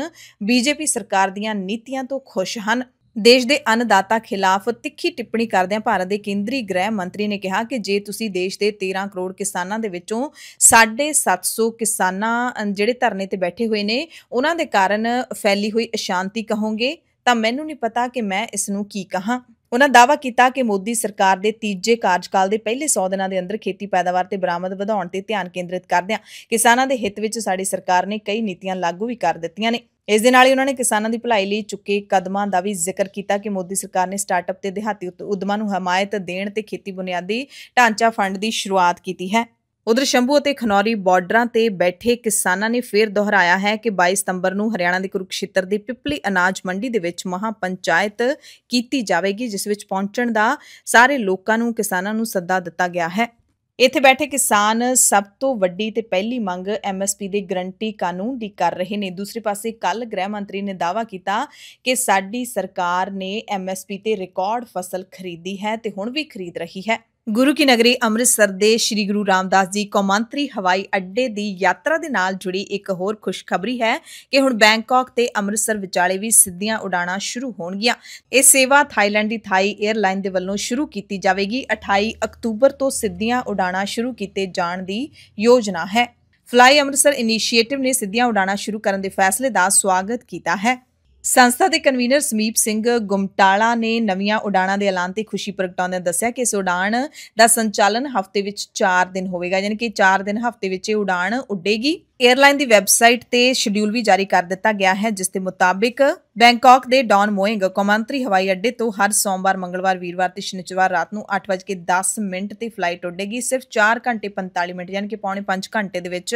ਬੀਜੇਪੀ ਸਰਕਾਰ ਦੀਆਂ ਨੀਤੀਆਂ ਤੋਂ ਖੁਸ਼ ਹਨ ਦੇਸ਼ ਦੇ ਅੰਨਦਾਤਾ ਖਿਲਾਫ ਤਿੱਖੀ ਟਿੱਪਣੀ ਕਰਦਿਆਂ ਭਾਰਤ ਦੇ ਕੇਂਦਰੀ ਗ੍ਰਹਿ ਮੰਤਰੀ ਨੇ ਕਿਹਾ ਕਿ ਜੇ ਤੁਸੀਂ ਦੇਸ਼ ਦੇ 13 ਕਰੋੜ ਕਿਸਾਨਾਂ ਦੇ ਵਿੱਚੋਂ 750 ਕਿਸਾਨਾਂ ਜਿਹੜੇ ਧਰਨੇ ਤੇ ਬੈਠੇ ਹੋਏ ਨੇ ਉਹਨਾਂ ਦੇ ਕਾਰਨ ਫੈਲੀ ਹੋਈ ਅਸ਼ਾਂਤੀ ਕਹੋਗੇ ਤਾਂ ਮੈਨੂੰ ਨਹੀਂ ਪਤਾ ਕਿ ਮੈਂ ਇਸ ਨੂੰ ਕੀ ਕਹਾਂ ਉਹਨਾਂ ਦਾਵਾ ਕੀਤਾ ਕਿ ਮੋਦੀ ਸਰਕਾਰ ਦੇ ਤੀਜੇ ਕਾਰਜਕਾਲ ਦੇ ਪਹਿਲੇ 100 ਦਿਨਾਂ ਦੇ ਅੰਦਰ ਖੇਤੀ ਪੈਦਾਵਾਰ ਤੇ ਬਰਾਮਦ ਵਧਾਉਣ ਤੇ ਧਿਆਨ ਕੇਂਦਰਿਤ ਕਰਦਿਆਂ ਕਿਸਾਨਾਂ ਦੇ ਹਿੱਤ ਵਿੱਚ ਸਾਡੀ ਸਰਕਾਰ ਨੇ ਕਈ ਨੀਤੀਆਂ ਲਾਗੂ ਵੀ ਕਰ ਦਿੱਤੀਆਂ ਨੇ ਇਸ ਦੇ ਨਾਲ ਹੀ ਉਹਨਾਂ ਨੇ ਕਿਸਾਨਾਂ ਦੀ ਭਲਾਈ ਲਈ ਚੁੱਕੇ ਕਦਮਾਂ ਦਾ ਵੀ ਜ਼ਿਕਰ ਕੀਤਾ ਕਿ ਮੋਦੀ ਸਰਕਾਰ ਨੇ ਸਟਾਰਟਅਪ ਤੇ ਦਿਹਾਤੀ ਉਦਮਾਂ ਨੂੰ ਹਮਾਇਤ ਦੇਣ ਤੇ ਖੇਤੀ ਬੁਨਿਆਦੀ ਢਾਂਚਾ ਫੰਡ ਦੀ ਸ਼ੁਰੂਆਤ ਕੀਤੀ ਹੈ ਉਧਰ ਸ਼ੰਭੂ ਅਤੇ ਖਨੌਰੀ ਬਾਰਡਰਾਂ ਤੇ ਬੈਠੇ ਕਿਸਾਨਾਂ ਨੇ ਫੇਰ ਦੁਹਰਾਇਆ ਹੈ ਕਿ 22 ਸਤੰਬਰ ਨੂੰ ਹਰਿਆਣਾ ਦੇ ਕੁਰੂਕਸ਼ੇਤਰ ਦੀ ਪਿਪਲੀ ਅਨਾਜ ਮੰਡੀ ਦੇ ਵਿੱਚ ਮਹਾ ਪੰਚਾਇਤ ਕੀਤੀ ਜਾਵੇਗੀ ਜਿਸ ਵਿੱਚ ਪਹੁੰਚਣ ਦਾ ਸਾਰੇ ਲੋਕਾਂ ਨੂੰ ਕਿਸਾਨਾਂ ਨੂੰ ਸੱਦਾ ਦਿੱਤਾ ਗਿਆ ਹੈ ਇੱਥੇ ਬੈਠੇ ਕਿਸਾਨ ਸਭ ਤੋਂ ਵੱਡੀ ਤੇ ਪਹਿਲੀ ਮੰਗ ਐਮਐਸਪੀ ਦੇ ਗਰੰਟੀ ਕਾਨੂੰਨ ਦੀ ਕਰ ਰਹੇ ਨੇ ਦੂਸਰੇ ਪਾਸੇ ਕੱਲ ਗ੍ਰਹਿ ਮੰਤਰੀ ਨੇ ਦਾਵਾ ਕੀਤਾ ਕਿ ਸਾਡੀ ਸਰਕਾਰ ਨੇ ਐਮਐਸਪੀ ਤੇ ਰਿਕਾਰਡ ਫਸਲ ਖਰੀਦੀ ਹੈ ਤੇ ਹੁਣ ਵੀ ਖਰੀਦ ਰਹੀ ਹੈ ਗੁਰੂ ਕੀ ਨਗਰੀ ਅੰਮ੍ਰਿਤਸਰ ਦੇ ਸ੍ਰੀ ਗੁਰੂ ਰਾਮਦਾਸ ਜੀ ਕੌਮਾਂਤਰੀ ਹਵਾਈ ਅੱਡੇ ਦੀ ਯਾਤਰਾ ਦੇ ਨਾਲ ਜੁੜੀ ਇੱਕ ਹੋਰ ਖੁਸ਼ਖਬਰੀ ਹੈ ਕਿ ਹੁਣ ਬੈਂਕਾਕ ਤੇ ਅੰਮ੍ਰਿਤਸਰ ਵਿਚਾਲੇ ਵੀ ਸਿੱਧੀਆਂ ਉਡਾਣਾਂ ਸ਼ੁਰੂ ਹੋਣਗੀਆਂ ਇਹ ਸੇਵਾ ਥਾਈਲੈਂਡ ਦੀ ਥਾਈ 에ਅਰਲਾਈਨ ਦੇ ਵੱਲੋਂ ਸ਼ੁਰੂ ਕੀਤੀ ਜਾਵੇਗੀ 28 ਅਕਤੂਬਰ ਤੋਂ ਸਿੱਧੀਆਂ ਉਡਾਣਾਂ ਸ਼ੁਰੂ ਕੀਤੇ ਜਾਣ ਦੀ ਯੋਜਨਾ ਹੈ ਫਲਾਈ ਅੰਮ੍ਰਿਤਸਰ ਇਨੀਸ਼ੀਏਟਿਵ ਨੇ ਸਿੱਧੀਆਂ ਉਡਾਣਾਂ ਸ਼ੁਰੂ ਕਰਨ ਦੇ ਫੈਸਲੇ ਦਾ ਸਵਾਗਤ ਕੀਤਾ ਹੈ ਸੰਸਥਾ ਦੇ ਕਨਵੀਨਰ ਸਮੀਪ ਸਿੰਘ ਗੁਮਟਾਲਾ ਨੇ ਨਵੀਆਂ ਉਡਾਣਾਂ ਦੇ ਐਲਾਨ ਤੇ ਖੁਸ਼ੀ ਪ੍ਰਗਟਾਉਂਦਿਆਂ ਦੱਸਿਆ ਕਿ ਇਸ ਉਡਾਣ ਦਾ ਸੰਚਾਲਨ ਹਫ਼ਤੇ ਵਿੱਚ 4 ਦਿਨ ਹੋਵੇਗਾ ਯਾਨੀ ਕਿ 4 ਦਿਨ ਹਫ਼ਤੇ ਵਿੱਚ ਇਹ ਉਡਾਣ ਉੱਡੇਗੀ ਏਅਰਲਾਈਨ ਦੀ ਵੈਬਸਾਈਟ ਤੇ ਸ਼ਡਿਊਲ ਵੀ ਜਾਰੀ ਕਰ ਦਿੱਤਾ ਗਿਆ ਹੈ ਜਿਸ ਦੇ ਮੁਤਾਬਿਕ ਬੈਂਕਾਕ ਦੇ ਡੌਨ ਮੋਇੰਗ ਕਮਾਂਤਰੀ ਹਵਾਈ ਅੱਡੇ ਤੋਂ ਹਰ ਸੋਮਵਾਰ ਮੰਗਲਵਾਰ ਵੀਰਵਾਰ ਤੇ ਸ਼ਨੀਚਵਾਰ ਰਾਤ ਨੂੰ 8:10 ਮਿੰਟ ਤੇ ਫਲਾਈਟ ਉੱਡੇਗੀ ਸਿਰਫ 4 ਘੰਟੇ 45 ਮਿੰਟ ਯਾਨੀ ਕਿ ਪੌਣੇ 5 ਘੰਟੇ ਦੇ ਵਿੱਚ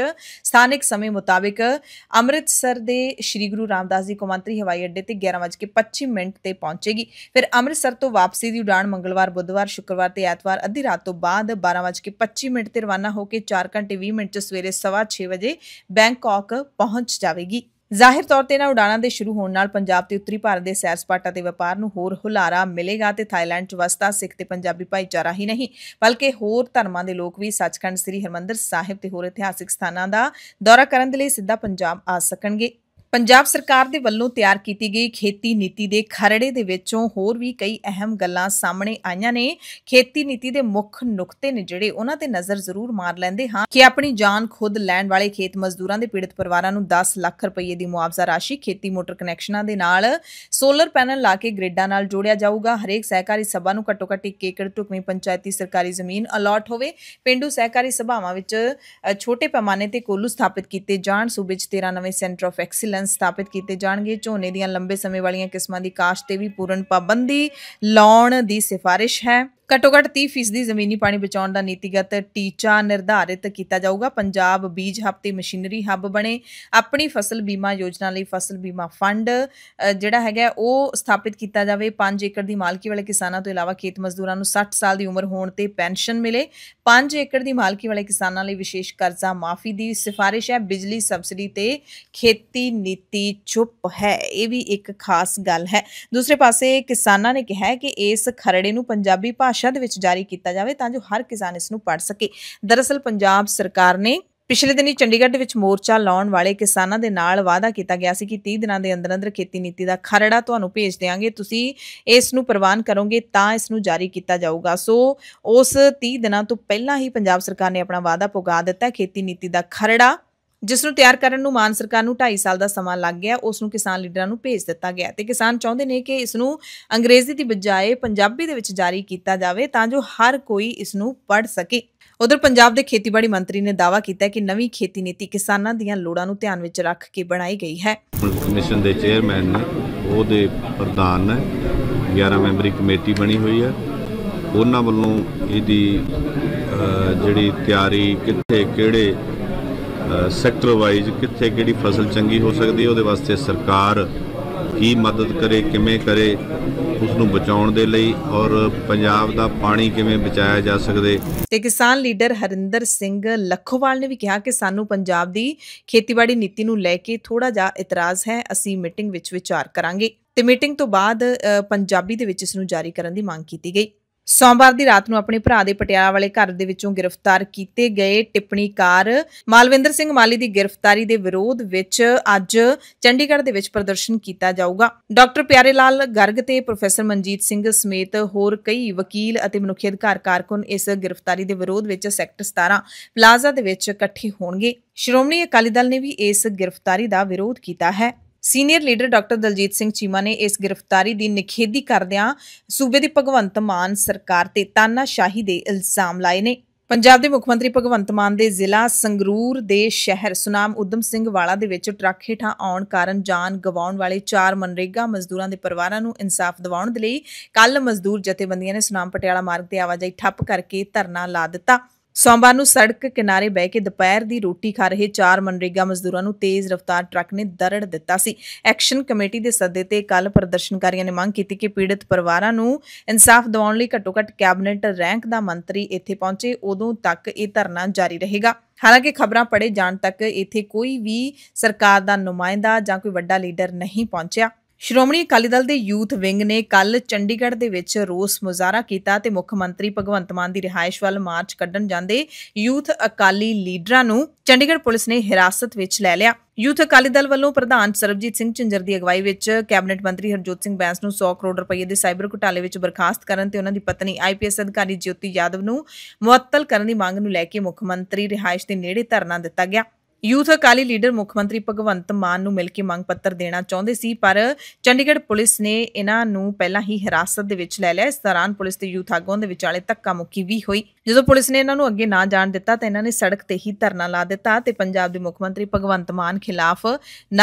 ਸਥਾਨਕ ਸਮੇਂ ਮੁਤਾਬਿਕ ਅੰਮ੍ਰਿਤਸਰ ਦੇ ਸ਼੍ਰੀ ਗੁਰੂ ਰਾਮਦਾਸ ਜੀ ਕਮਾਂਤਰੀ ਹਵਾਈ ਅੱਡੇ ਤੇ 11:25 ਮਿੰਟ ਤੇ ਪਹੁੰਚੇਗੀ ਫਿਰ ਅੰਮ੍ਰਿਤਸਰ ਤੋਂ ਵਾਪਸੀ ਦੀ ਉਡਾਣ ਮੰਗਲਵਾਰ ਬੁੱਧਵਾਰ ਸ਼ੁੱਕਰਵਾਰ ਤੇ ਐਤਵਾਰ ਅੱਧੀ ਰਾਤ ਤੋਂ ਬਾਅਦ 12:25 ਮਿੰਟ ਤੇ ਰਵਾਨਾ ਹੋ ਕੇ 4 ਘੰਟੇ 20 ਮਿੰਟ ਚ ਸਵੇਰੇ 6:30 ਵਜੇ ਬੈਂਕਾਕ ਪਹੁੰਚ ਜਾਵੇਗੀ ਜ਼ਾਹਿਰ ਤੌਰ ਤੇ ਇਹਨਾਂ ਉਡਾਣਾਂ ਦੇ ਸ਼ੁਰੂ ਹੋਣ ਨਾਲ ਪੰਜਾਬ ਤੇ ਉੱਤਰੀ ਭਾਰਤ ਦੇ ਸੈਰ ਸਪਾਟਾ ਤੇ ਵਪਾਰ ਨੂੰ ਹੋਰ ਹੁਲਾਰਾ ਮਿਲੇਗਾ ਤੇ ਥਾਈਲੈਂਡ 'ਚ ਵਸਦਾ ਸਿੱਖ ਤੇ ਪੰਜਾਬੀ ਭਾਈਚਾਰਾ ਹੀ ਨਹੀਂ ਬਲਕਿ ਹੋਰ ਧਰਮਾਂ ਦੇ ਲੋਕ ਵੀ ਸੱਚਖੰਡ ਸ੍ਰੀ ਹਰਮੰਦਰ ਸਾਹਿਬ ਤੇ ਹੋਰ ਇਤਿਹਾਸਿਕ ਸਥਾਨਾਂ ਦਾ ਦੌਰਾ ਕਰਨ ਦੇ ਲਈ ਸਿੱਧਾ ਪੰਜਾਬ ਆ ਸਕਣਗੇ ਪੰਜਾਬ ਸਰਕਾਰ ਦੇ ਵੱਲੋਂ ਤਿਆਰ ਕੀਤੀ ਗਈ ਖੇਤੀ ਨੀਤੀ ਦੇ ਖਰੜੇ ਦੇ ਵਿੱਚੋਂ ਹੋਰ ਵੀ ਕਈ ਅਹਿਮ ਗੱਲਾਂ ਸਾਹਮਣੇ ਆਈਆਂ ਨੇ ਖੇਤੀ ਨੀਤੀ ਦੇ ਮੁੱਖ ਨੁਕਤੇ ਨੇ ਜਿਹੜੇ ਉਹਨਾਂ ਤੇ ਨਜ਼ਰ ਜ਼ਰੂਰ ਮਾਰ ਲੈਂਦੇ ਹਾਂ ਕਿ ਆਪਣੀ ਜਾਨ ਖੁਦ ਲੈਣ ਵਾਲੇ ਖੇਤ ਮਜ਼ਦੂਰਾਂ ਦੇ ਪੀੜਤ ਪਰਿਵਾਰਾਂ ਨੂੰ 10 ਲੱਖ ਰੁਪਏ ਦੀ ਮੁਆਵਜ਼ਾ ਰਾਸ਼ੀ ਖੇਤੀ ਮੋਟਰ ਕਨੈਕਸ਼ਨਾਂ ਦੇ ਨਾਲ ਸੋਲਰ ਪੈਨਲ ਲਾ ਕੇ ਗ੍ਰਿਡਾਂ ਨਾਲ ਜੋੜਿਆ ਜਾਊਗਾ ਹਰੇਕ ਸਹਿਕਾਰੀ ਸਭਾ ਨੂੰ ਘੱਟੋ ਘੱਟ 1 ਏਕੜ ਢੁਕਵੀਂ ਪੰਚਾਇਤੀ ਸਰਕਾਰੀ ਜ਼ਮੀਨ ਅਲਾਟ ਹੋਵੇ ਪਿੰਡੂ ਸਹਿਕਾਰੀ ਸਭਾਵਾਂ ਵਿੱਚ ਛੋਟੇ ਪੈਮਾਨੇ ਤੇ ਕੋਲੂ ਸਥਾਪਿਤ ਕੀਤੇ ਜਾਣ ਸੂਬੇ 'ਚ 13 ਨਵੇਂ ਸੈਂਟਰ ਆਫ ਐਕਸੀਲੈਂਸ ਲਾਇਸੈਂਸ ਸਥਾਪਿਤ ਕੀਤੇ ਜਾਣਗੇ ਝੋਨੇ ਦੀਆਂ ਲੰਬੇ ਸਮੇਂ ਵਾਲੀਆਂ ਕਿਸਮਾਂ ਦੀ ਕਾਸ਼ਤ ਤੇ ਵੀ ਪੂਰਨ ਪਾਬੰਦੀ ਲਾਉਣ ਦੀ ਸਿਫਾਰਿਸ਼ ਹੈ ਘੱਟੋ-ਘੱਟ 30% ਜ਼ਮੀਨੀ ਪਾਣੀ ਬਚਾਉਣ ਦਾ ਨੀਤੀਗਤ ਟੀਚਾ ਨਿਰਧਾਰਿਤ ਕੀਤਾ ਜਾਊਗਾ ਪੰਜਾਬ ਬੀਜ ਹੱਬ ਤੇ ਮਸ਼ੀਨਰੀ ਹੱਬ ਬਣੇ ਆਪਣੀ ਫਸਲ ਬੀਮਾ ਯੋਜਨਾ ਲਈ ਫਸਲ ਬੀਮਾ ਫੰਡ ਜਿਹੜਾ ਹੈਗਾ ਉਹ ਸਥਾਪਿਤ ਕੀਤਾ ਜਾਵੇ 5 ਏਕੜ ਦੀ ਮਾਲਕੀ ਵਾਲੇ ਕਿਸਾਨਾਂ ਤੋਂ ਇਲਾਵਾ ਖੇਤ ਮਜ਼ਦੂਰਾਂ ਨੂੰ 60 ਸਾਲ ਦੀ ਉਮਰ ਹੋਣ ਤੇ ਪੈਨਸ਼ਨ ਮਿਲੇ 5 ਏਕੜ ਦੀ ਮਾਲਕੀ ਵਾਲੇ ਕਿਸਾਨਾਂ ਲਈ ਵਿਸ਼ੇਸ਼ ਕਰਜ਼ਾ ਮਾਫੀ ਦੀ ਸਿਫਾਰਿਸ਼ ਹੈ ਬਿਜਲੀ ਸਬਸਿਡੀ ਤੇ ਖੇਤੀ ਨੀਤੀ ਚੁੱਪ ਹੈ ਇਹ ਵੀ ਇੱਕ ਖਾਸ ਗੱਲ ਹੈ ਦੂਸਰੇ ਪਾਸੇ ਕਿਸਾਨਾਂ ਨੇ ਕਿਹਾ ਕਿ ਇਸ ਖਰੜੇ ਨੂੰ ਪੰਜਾਬੀ ਭਾਸ਼ਾ ਦੇ ਵਿੱਚ ਜਾਰੀ ਕੀਤਾ ਜਾਵੇ ਤਾਂ ਜੋ ਹਰ ਕਿਸਾਨ ਇਸ ਨੂੰ ਪੜ੍ਹ ਸਕੇ ਦਰਅਸਲ ਪੰਜਾਬ ਸਰਕਾਰ ਨੇ ਪਿਛਲੇ ਦਿਨੀ ਚੰਡੀਗੜ੍ਹ ਦੇ ਵਿੱਚ ਮੋਰਚਾ ਲਾਉਣ ਵਾਲੇ ਕਿਸਾਨਾਂ ਦੇ ਨਾਲ ਵਾਅਦਾ ਕੀਤਾ ਗਿਆ ਸੀ ਕਿ 30 ਦਿਨਾਂ ਦੇ ਅੰਦਰ ਅੰਦਰ ਖੇਤੀ ਨੀਤੀ ਦਾ ਖਰੜਾ ਤੁਹਾਨੂੰ ਭੇਜ ਦੇਵਾਂਗੇ ਤੁਸੀਂ ਇਸ ਨੂੰ ਪ੍ਰਵਾਨ ਕਰੋਗੇ ਤਾਂ ਇਸ ਨੂੰ ਜਾਰੀ ਕੀਤਾ ਜਾਊਗਾ ਸੋ ਉਸ 30 ਦਿਨਾਂ ਤੋਂ ਪਹਿਲਾਂ ਹੀ ਪੰਜਾਬ ਸਰਕਾਰ ਨੇ ਆਪਣਾ ਵਾਅਦਾ ਪੁਗਾ ਦਿੱਤਾ ਖੇਤੀ ਨੀਤੀ ਦਾ ਖਰੜਾ ਜਿਸ ਨੂੰ ਤਿਆਰ ਕਰਨ ਨੂੰ ਮਾਨ ਸਰਕਾਰ ਨੂੰ 2.5 ਸਾਲ ਦਾ ਸਮਾਂ ਲੱਗ ਗਿਆ ਉਸ ਨੂੰ ਕਿਸਾਨ ਲੀਡਰਾਂ ਨੂੰ ਭੇਜ ਦਿੱਤਾ ਗਿਆ ਤੇ ਕਿਸਾਨ ਚਾਹੁੰਦੇ ਨੇ ਕਿ ਇਸ ਨੂੰ ਅੰਗਰੇਜ਼ੀ ਦੀ ਬਜਾਏ ਪੰਜਾਬੀ ਦੇ ਵਿੱਚ ਜਾਰੀ ਕੀਤਾ ਜਾਵੇ ਤਾਂ ਜੋ ਹਰ ਕੋਈ ਇਸ ਨੂੰ ਪੜ੍ਹ ਸਕੇ ਉਧਰ ਪੰਜਾਬ ਦੇ ਖੇਤੀਬਾੜੀ ਮੰਤਰੀ ਨੇ ਦਾਅਵਾ ਕੀਤਾ ਕਿ ਨਵੀਂ ਖੇਤੀ ਨੀਤੀ ਕਿਸਾਨਾਂ ਦੀਆਂ ਲੋੜਾਂ ਨੂੰ ਧਿਆਨ ਵਿੱਚ ਰੱਖ ਕੇ ਬਣਾਈ ਗਈ ਹੈ ਕਮਿਸ਼ਨ ਦੇ ਚੇਅਰਮੈਨ ਨੇ ਉਹਦੇ ਪ੍ਰਧਾਨ ਨੇ 11 ਮੈਂਬਰੀ ਕਮੇਟੀ ਬਣੀ ਹੋਈ ਹੈ ਉਹਨਾਂ ਵੱਲੋਂ ਇਹਦੀ ਜਿਹੜੀ ਤਿਆਰੀ ਕਿੱਥੇ ਕਿਹੜੇ ਸੈਕਟਰ ਵਾਈਜ਼ ਕਿੱਥੇ ਕਿਹੜੀ ਫਸਲ ਚੰਗੀ ਹੋ ਸਕਦੀ ਹੈ ਉਹਦੇ ਵਾਸਤੇ ਸਰਕਾਰ ਕੀ ਮਦਦ ਕਰੇ ਕਿਵੇਂ ਕਰੇ ਉਸ ਨੂੰ ਬਚਾਉਣ ਦੇ ਲਈ ਔਰ ਪੰਜਾਬ ਦਾ ਪਾਣੀ ਕਿਵੇਂ ਬਚਾਇਆ ਜਾ ਸਕਦੇ ਤੇ ਕਿਸਾਨ ਲੀਡਰ ਹਰਿੰਦਰ ਸਿੰਘ ਲਖੋਵਾਲ ਨੇ ਵੀ ਕਿਹਾ ਕਿ ਸਾਨੂੰ ਪੰਜਾਬ ਦੀ ਖੇਤੀਬਾੜੀ ਨੀਤੀ ਨੂੰ ਲੈ ਕੇ ਥੋੜਾ ਜਿਹਾ ਇਤਰਾਜ਼ ਹੈ ਅਸੀਂ ਮੀਟਿੰਗ ਵਿੱਚ ਵਿਚਾਰ ਕਰਾਂਗੇ ਤੇ ਮੀਟਿੰਗ ਤੋਂ ਬਾਅਦ ਪੰਜਾਬੀ ਦੇ ਵਿੱਚ ਇਸ ਨੂੰ ਜਾਰੀ ਕਰਨ ਦੀ ਮੰਗ ਕੀਤੀ ਗਈ ਸੋਮਵਾਰ ਦੀ ਰਾਤ ਨੂੰ ਆਪਣੇ ਭਰਾ ਦੇ ਪਟਿਆਲਾ ਵਾਲੇ ਘਰ ਦੇ ਵਿੱਚੋਂ ਗ੍ਰਿਫਤਾਰ ਕੀਤੇ ਗਏ ਟਿੱਪਣੀਕਾਰ ਮਾਲਵਿੰਦਰ ਸਿੰਘ ਮਾਲੀ ਦੀ ਗ੍ਰਿਫਤਾਰੀ ਦੇ ਵਿਰੋਧ ਵਿੱਚ ਅੱਜ ਚੰਡੀਗੜ੍ਹ ਦੇ ਵਿੱਚ ਪ੍ਰਦਰਸ਼ਨ ਕੀਤਾ ਜਾਊਗਾ ਡਾਕਟਰ ਪਿਆਰੇ ਲਾਲ ਗਰਗ ਤੇ ਪ੍ਰੋਫੈਸਰ ਮਨਜੀਤ ਸਿੰਘ ਸਮੇਤ ਹੋਰ ਕਈ ਵਕੀਲ ਅਤੇ ਮਨੁੱਖੀ ਅਧਿਕਾਰ ਕਾਰਕੁਨ ਇਸ ਗ੍ਰਿਫਤਾਰੀ ਦੇ ਵਿਰੋਧ ਵਿੱਚ ਸੈਕਟਰ 17 ਪਲਾਜ਼ਾ ਦੇ ਵਿੱਚ ਇਕੱਠੇ ਹੋਣਗੇ ਸ਼੍ਰੋਮਣੀ ਅਕਾਲੀ ਦਲ ਨੇ ਵੀ ਇਸ ਗ੍ਰਿਫਤਾਰੀ ਦਾ ਵਿਰੋਧ ਕੀਤਾ ਹੈ senior leader doctor Daljit Singh Cheema ਨੇ ਇਸ ਗ੍ਰਿਫਤਾਰੀ ਦੀ ਨਿਖੇਧੀ ਕਰਦਿਆਂ ਸੂਬੇ ਦੀ ਭਗਵੰਤ ਮਾਨ ਸਰਕਾਰ ਤੇ ਤਾਨਾਸ਼ਾਹੀ ਦੇ ਇਲਜ਼ਾਮ ਲਾਏ ਨੇ ਪੰਜਾਬ ਦੇ ਮੁੱਖ ਮੰਤਰੀ ਭਗਵੰਤ ਮਾਨ ਦੇ ਜ਼ਿਲ੍ਹਾ ਸੰਗਰੂਰ ਦੇ ਸ਼ਹਿਰ ਸੁਨਾਮ ਉਦਮ ਸਿੰਘ ਵਾਲਾ ਦੇ ਵਿੱਚ ਟਰੱਕ ਹੇਠਾਂ ਆਉਣ ਕਾਰਨ ਜਾਨ ਗਵਾਉਣ ਵਾਲੇ 4 ਮਨਰੇਗਾ ਮਜ਼ਦੂਰਾਂ ਦੇ ਪਰਿਵਾਰਾਂ ਨੂੰ ਇਨਸਾਫ ਦਿਵਾਉਣ ਦੇ ਲਈ ਕੱਲ ਮਜ਼ਦੂਰ ਜਥੇਬੰਦੀਆਂ ਨੇ ਸੁਨਾਮ ਪਟਿਆਲਾ ਮਾਰਗ ਤੇ ਆਵਾਜਾਈ ਠੱਪ ਕਰਕੇ ਧਰਨਾ ਲਾ ਦਿੱਤਾ ਸੋਮਵਾਰ ਨੂੰ ਸੜਕ ਕਿਨਾਰੇ ਬੈ ਕੇ ਦੁਪਹਿਰ ਦੀ ਰੋਟੀ ਖਾ ਰਹੇ ਚਾਰ ਮਨਰੇਗਾ ਮਜ਼ਦੂਰਾਂ ਨੂੰ ਤੇਜ਼ ਰਫ਼ਤਾਰ ਟਰੱਕ ਨੇ ਦਰੜ ਦਿੱਤਾ ਸੀ ਐਕਸ਼ਨ ਕਮੇਟੀ ਦੇ ਸੱਦੇ ਤੇ ਕੱਲ ਪ੍ਰਦਰਸ਼ਨਕਾਰੀਆਂ ਨੇ ਮੰਗ ਕੀਤੀ ਕਿ ਪੀੜਤ ਪਰਿਵਾਰਾਂ ਨੂੰ ਇਨਸਾਫ ਦਿਵਾਉਣ ਲਈ ਘੱਟੋ-ਘੱਟ ਕੈਬਨਿਟ ਰੈਂਕ ਦਾ ਮੰਤਰੀ ਇੱਥੇ ਪਹੁੰਚੇ ਉਦੋਂ ਤੱਕ ਇਹ ਧਰਨਾ ਜਾਰੀ ਰਹੇਗਾ ਹਾਲਾਂਕਿ ਖਬਰਾਂ ਪੜੇ ਜਾਣ ਤੱਕ ਇੱਥੇ ਕੋਈ ਵੀ ਸਰਕਾਰ ਦਾ ਨੁਮਾਇੰਦਾ ਜਾਂ ਕੋਈ ਵੱਡਾ ਲੀਡਰ ਨਹੀਂ ਪਹੁੰਚਿਆ ਸ਼੍ਰੋਮਣੀ ਅਕਾਲੀ ਦਲ ਦੇ ਯੂਥ ਵਿੰਗ ਨੇ ਕੱਲ ਚੰਡੀਗੜ੍ਹ ਦੇ ਵਿੱਚ ਰੋਸ ਮੁਜ਼ਾਹਰਾ ਕੀਤਾ ਤੇ ਮੁੱਖ ਮੰਤਰੀ ਭਗਵੰਤ ਮਾਨ ਦੀ ਰਿਹਾਇਸ਼ ਵੱਲ ਮਾਰਚ ਕੱਢਣ ਜਾਂਦੇ ਯੂਥ ਅਕਾਲੀ ਲੀਡਰਾਂ ਨੂੰ ਚੰਡੀਗੜ੍ਹ ਪੁਲਿਸ ਨੇ ਹਿਰਾਸਤ ਵਿੱਚ ਲੈ ਲਿਆ ਯੂਥ ਅਕਾਲੀ ਦਲ ਵੱਲੋਂ ਪ੍ਰਧਾਨ ਸਰਬਜੀਤ ਸਿੰਘ ਝਿੰਜਰ ਦੀ ਅਗਵਾਈ ਵਿੱਚ ਕੈਬਨਿਟ ਮੰਤਰੀ ਹਰਜੋਤ ਸਿੰਘ ਬੈਂਸ ਨੂੰ 100 ਕਰੋੜ ਰੁਪਏ ਦੇ ਸਾਈਬਰ ਘੁਟਾਲੇ ਵਿੱਚ ਬਰਖਾਸਤ ਕਰਨ ਤੇ ਉਹਨਾਂ ਦੀ ਪਤਨੀ ਆਈਪੀਐਸ ਅਧਿਕਾਰੀ ਜਯੋਤੀ ਯਾਦਵ ਨੂੰ ਮੁਅੱਤਲ ਕਰਨ ਦੀ ਮੰਗ ਨੂੰ ਲੈ ਕੇ ਮੁੱਖ ਮੰਤਰੀ ਰਿਹਾਇਸ਼ ਦੇ ਨੇੜੇ ਧਰਨਾ ਦਿੱਤਾ ਗਿਆ ਯੂਥ ਅਕਾਲੀ ਲੀਡਰ ਮੁੱਖ ਮੰਤਰੀ ਭਗਵੰਤ ਮਾਨ ਨੂੰ ਮਿਲ ਕੇ ਮੰਗ ਪੱਤਰ ਦੇਣਾ ਚਾਹੁੰਦੇ ਸੀ ਪਰ ਚੰਡੀਗੜ੍ਹ ਪੁਲਿਸ ਨੇ ਇਹਨਾਂ ਨੂੰ ਪਹਿਲਾਂ ਹੀ ਹਿਰਾਸਤ ਦੇ ਵਿੱਚ ਲੈ ਲਿਆ ਇਸ ਦੌਰਾਨ ਪੁਲਿਸ ਤੇ ਯੂਥ ਆਗੂਆਂ ਦੇ ਵਿਚਾਲੇ ਧੱਕਾ ਮੁੱਕੀ ਵੀ ਹੋਈ ਜਦੋਂ ਪੁਲਿਸ ਨੇ ਇਹਨਾਂ ਨੂੰ ਅੱਗੇ ਨਾ ਜਾਣ ਦਿੱਤਾ ਤਾਂ ਇਹਨਾਂ ਨੇ ਸੜਕ ਤੇ ਹੀ ਧਰਨਾ ਲਾ ਦਿੱਤਾ ਤੇ ਪੰਜਾਬ ਦੇ ਮੁੱਖ ਮੰਤਰੀ ਭਗਵੰਤ ਮਾਨ ਖਿਲਾਫ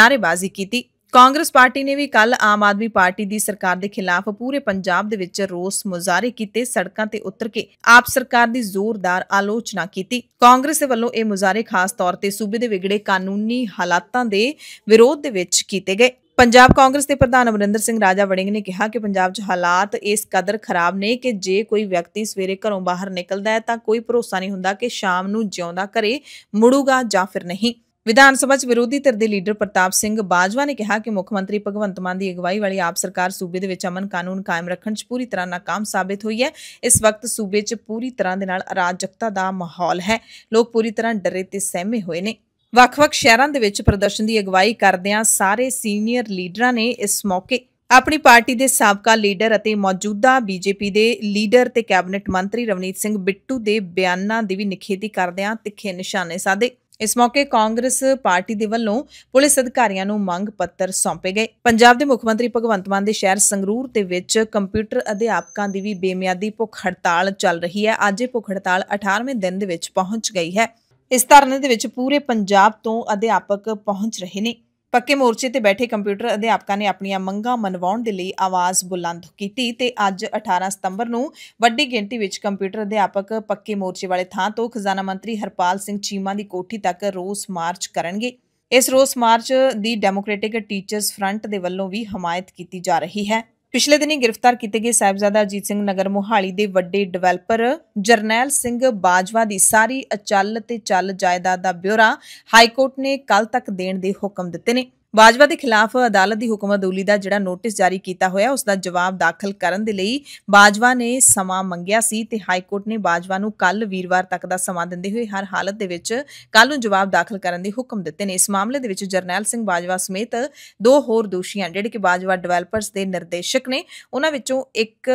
ਨਾਰੇਬਾਜ਼ੀ ਕੀਤੀ ਕਾਂਗਰਸ ਪਾਰਟੀ ਨੇ ਵੀ ਕੱਲ ਆਮ ਆਦਮੀ ਪਾਰਟੀ ਦੀ ਸਰਕਾਰ ਦੇ ਖਿਲਾਫ ਪੂਰੇ ਪੰਜਾਬ ਦੇ ਵਿੱਚ ਰੋਸ ਮੁਜ਼ਾਹਰੇ ਕੀਤੇ ਸੜਕਾਂ ਤੇ ਉਤਰ ਕੇ ਆਪ ਸਰਕਾਰ ਦੀ ਜ਼ੋਰਦਾਰ ਆਲੋਚਨਾ ਕੀਤੀ ਕਾਂਗਰਸ ਦੇ ਵੱਲੋਂ ਇਹ ਮੁਜ਼ਾਹਰੇ ਖਾਸ ਤੌਰ ਤੇ ਸੂਬੇ ਦੇ ਵਿਗੜੇ ਕਾਨੂੰਨੀ ਹਾਲਾਤਾਂ ਦੇ ਵਿਰੋਧ ਦੇ ਵਿੱਚ ਕੀਤੇ ਗਏ ਪੰਜਾਬ ਕਾਂਗਰਸ ਦੇ ਪ੍ਰਧਾਨ ਅਮਰਿੰਦਰ ਸਿੰਘ ਰਾਜਾ ਵੜਿੰਗ ਨੇ ਕਿਹਾ ਕਿ ਪੰਜਾਬ 'ਚ ਹਾਲਾਤ ਇਸ ਕਦਰ ਖਰਾਬ ਨੇ ਕਿ ਜੇ ਕੋਈ ਵਿਅਕਤੀ ਸਵੇਰੇ ਘਰੋਂ ਬਾਹਰ ਨਿਕਲਦਾ ਹੈ ਤਾਂ ਕੋਈ ਭਰੋਸਾ ਨਹੀਂ ਹੁੰਦਾ ਕਿ ਸ਼ਾਮ ਨੂੰ ਜਿਉਂਦਾ ਘਰੇ ਮੁੜੂਗਾ ਜਾਂ ਫਿਰ ਨਹੀਂ ਵਿਧਾਨ ਸਭਾ ਚ ਵਿਰੋਧੀ ਧਿਰ ਦੇ ਲੀਡਰ ਪ੍ਰਤਾਪ ਸਿੰਘ ਬਾਜਵਾ ਨੇ ਕਿਹਾ ਕਿ ਮੁੱਖ ਮੰਤਰੀ ਭਗਵੰਤ ਮਾਨ ਦੀ ਅਗਵਾਈ ਵਾਲੀ ਆਪ ਸਰਕਾਰ ਸੂਬੇ ਦੇ ਵਿੱਚ ਅਮਨ ਕਾਨੂੰਨ ਕਾਇਮ ਰੱਖਣ 'ਚ ਪੂਰੀ ਤਰ੍ਹਾਂ ਨਾਕਾਮ ਸਾਬਤ ਹੋਈ ਹੈ ਇਸ ਵਕਤ ਸੂਬੇ 'ਚ ਪੂਰੀ ਤਰ੍ਹਾਂ ਦੇ ਨਾਲ ਅਰਾਜਕਤਾ ਦਾ ਮਾਹੌਲ ਹੈ ਲੋਕ ਪੂਰੀ ਤਰ੍ਹਾਂ ਡਰੇ ਤੇ ਸਹਿਮੇ ਹੋਏ ਨੇ ਵੱਖ-ਵੱਖ ਸ਼ਹਿਰਾਂ ਦੇ ਵਿੱਚ ਪ੍ਰਦਰਸ਼ਨ ਦੀ ਅਗਵਾਈ ਕਰਦਿਆਂ ਸਾਰੇ ਸੀਨੀਅਰ ਲੀਡਰਾਂ ਨੇ ਇਸ ਮੌਕੇ ਆਪਣੀ ਪਾਰਟੀ ਦੇ ਸਾਬਕਾ ਲੀਡਰ ਅਤੇ ਮੌਜੂਦਾ ਬੀਜੇਪੀ ਦੇ ਲੀਡਰ ਤੇ ਕੈਬਨਿਟ ਮੰਤਰੀ ਰਵਨੀਤ ਸਿੰਘ ਬਿੱਟੂ ਦੇ ਬਿਆਨਾਂ ਦੀ ਵੀ ਨਿਖੇਧੀ ਕਰਦਿਆਂ ਤਿੱਖੇ ਨਿਸ਼ਾਨੇ ਸਾਦੇ ਇਸ ਮੌਕੇ ਕਾਂਗਰਸ ਪਾਰਟੀ ਦੇ ਵੱਲੋਂ ਪੁਲਿਸ ਅਧਿਕਾਰੀਆਂ ਨੂੰ ਮੰਗ ਪੱਤਰ ਸੌਂਪੇ ਗਏ ਪੰਜਾਬ ਦੇ ਮੁੱਖ ਮੰਤਰੀ ਭਗਵੰਤ ਮਾਨ ਦੇ ਸ਼ਹਿਰ ਸੰਗਰੂਰ ਦੇ ਵਿੱਚ ਕੰਪਿਊਟਰ ਅਧਿਆਪਕਾਂ ਦੀ ਵੀ ਬੇਮਿਆਦੀ ਭੁੱਖ ਹੜਤਾਲ ਚੱਲ ਰਹੀ ਹੈ ਅੱਜ ਇਹ ਭੁੱਖ ਹੜਤਾਲ 18ਵੇਂ ਦਿਨ ਦੇ ਵਿੱਚ ਪਹੁੰਚ ਗਈ ਹੈ ਇਸ ਧਰਨੇ ਦੇ ਵਿੱਚ ਪੂਰੇ ਪੰਜਾਬ ਤੋਂ ਅਧਿਆਪਕ ਪਹੁੰਚ ਰਹੇ ਨੇ ਪੱਕੇ ਮੋਰਚੇ ਤੇ ਬੈਠੇ ਕੰਪਿਊਟਰ ਅਧਿਆਪਕਾਂ ਨੇ ਆਪਣੀਆਂ ਮੰਗਾਂ ਮਨਵਾਉਣ ਦੇ ਲਈ ਆਵਾਜ਼ ਬੁਲੰਦ ਕੀਤੀ ਤੇ ਅੱਜ 18 ਸਤੰਬਰ ਨੂੰ ਵੱਡੀ ਗਿਣਤੀ ਵਿੱਚ ਕੰਪਿਊਟਰ ਅਧਿਆਪਕ ਪੱਕੇ ਮੋਰਚੇ ਵਾਲੇ ਥਾਂ ਤੋਂ ਖਜ਼ਾਨਾ ਮੰਤਰੀ ਹਰਪਾਲ ਸਿੰਘ ਚੀਮਾ ਦੀ ਕੋਠੀ ਤੱਕ ਰੋਸ ਮਾਰਚ ਕਰਨਗੇ ਇਸ ਰੋਸ ਮਾਰਚ ਦੀ ਡੈਮੋਕ੍ਰੈਟਿਕ ਟੀਚਰਸ ਫਰੰਟ ਦੇ ਵੱਲੋਂ ਵੀ ਹਮਾਇਤ ਕੀਤੀ ਜਾ ਰਹੀ ਹੈ ਪਿਛਲੇ ਦਿਨੀ ਗ੍ਰਿਫਤਾਰ ਕੀਤੇ ਗਏ ਸਾਹਿਬਜ਼ਾਦਾ ਅਜੀਤ ਸਿੰਘ ਨਗਰ ਮੁਹਾਲੀ ਦੇ ਵੱਡੇ ਡਿਵੈਲਪਰ ਜਰਨੈਲ ਸਿੰਘ ਬਾਜਵਾ ਦੀ ਸਾਰੀ ਅਚਲ ਤੇ ਚੱਲ ਜਾਇਦਾਦ ਦਾ ਬਿਊਰਾ ਹਾਈਕੋਰਟ ਨੇ ਕੱਲ ਤੱਕ ਦੇਣ ਦੇ ਹੁਕਮ ਦਿੱਤੇ ਨੇ ਬਾਜਵਾ ਦੇ ਖਿਲਾਫ ਅਦਾਲਤ ਦੀ ਉਲੀ ਦਾ ਜਿਹੜਾ ਨੋਟਿਸ ਜਾਰੀ ਕੀਤਾ ਹੋਇਆ ਉਸ ਦਾ ਜਵਾਬ ਦਾਖਲ ਕਰਨ ਦੇ ਲਈ ਬਾਜਵਾ ਨੇ ਸਮਾਂ ਮੰਗਿਆ ਸੀ ਤੇ ਹਾਈ ਕੋਰਟ ਨੇ ਬਾਜਵਾ ਨੂੰ ਕੱਲ ਵੀਰਵਾਰ ਤੱਕ ਦਾ ਸਮਾਂ ਦਿੰਦੇ ਹੋਏ ਹਰ ਹਾਲਤ ਦੇ ਵਿੱਚ ਕੱਲ ਨੂੰ ਜਵਾਬ ਦਾਖਲ ਕਰਨ ਦੇ ਹੁਕਮ ਦਿੱਤੇ ਨੇ ਇਸ ਮਾਮਲੇ ਦੇ ਵਿੱਚ ਜਰਨੈਲ ਸਿੰਘ ਬਾਜਵਾ ਸਮੇਤ ਦੋ ਹੋਰ ਦੋਸ਼ੀਆਂ ਜਿਹੜੇ ਕਿ ਬਾਜਵਾ ਡਿਵੈਲਪਰਸ ਦੇ ਨਿਰਦੇਸ਼ਕ ਨੇ ਉਹਨਾਂ ਵਿੱਚੋਂ ਇੱਕ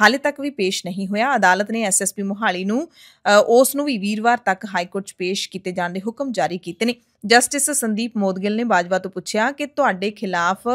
ਹਾਲੇ ਤੱਕ ਵੀ ਪੇਸ਼ ਨਹੀਂ ਹੋਇਆ ਅਦਾਲਤ ਨੇ ਐਸਐਸਪੀ ਮੁਹਾਲੀ ਨੂੰ ਉਸ ਨੂੰ ਵੀ ਵੀਰਵਾਰ ਤੱਕ ਹਾਈ ਕੋਰਟ 'ਚ ਪੇਸ਼ ਕੀਤੇ ਜਾਣ ਦੇ ਹੁਕਮ ਜਾਰੀ ਕੀਤੇ ਨੇ ਜਸਟਿਸ ਸੰਦੀਪ ਮੋਦਗਿਲ ਨੇ ਬਾਜਵਾ ਤੋਂ ਪੁੱਛਿਆ ਕਿ ਤੁਹਾਡੇ ਖਿਲਾਫ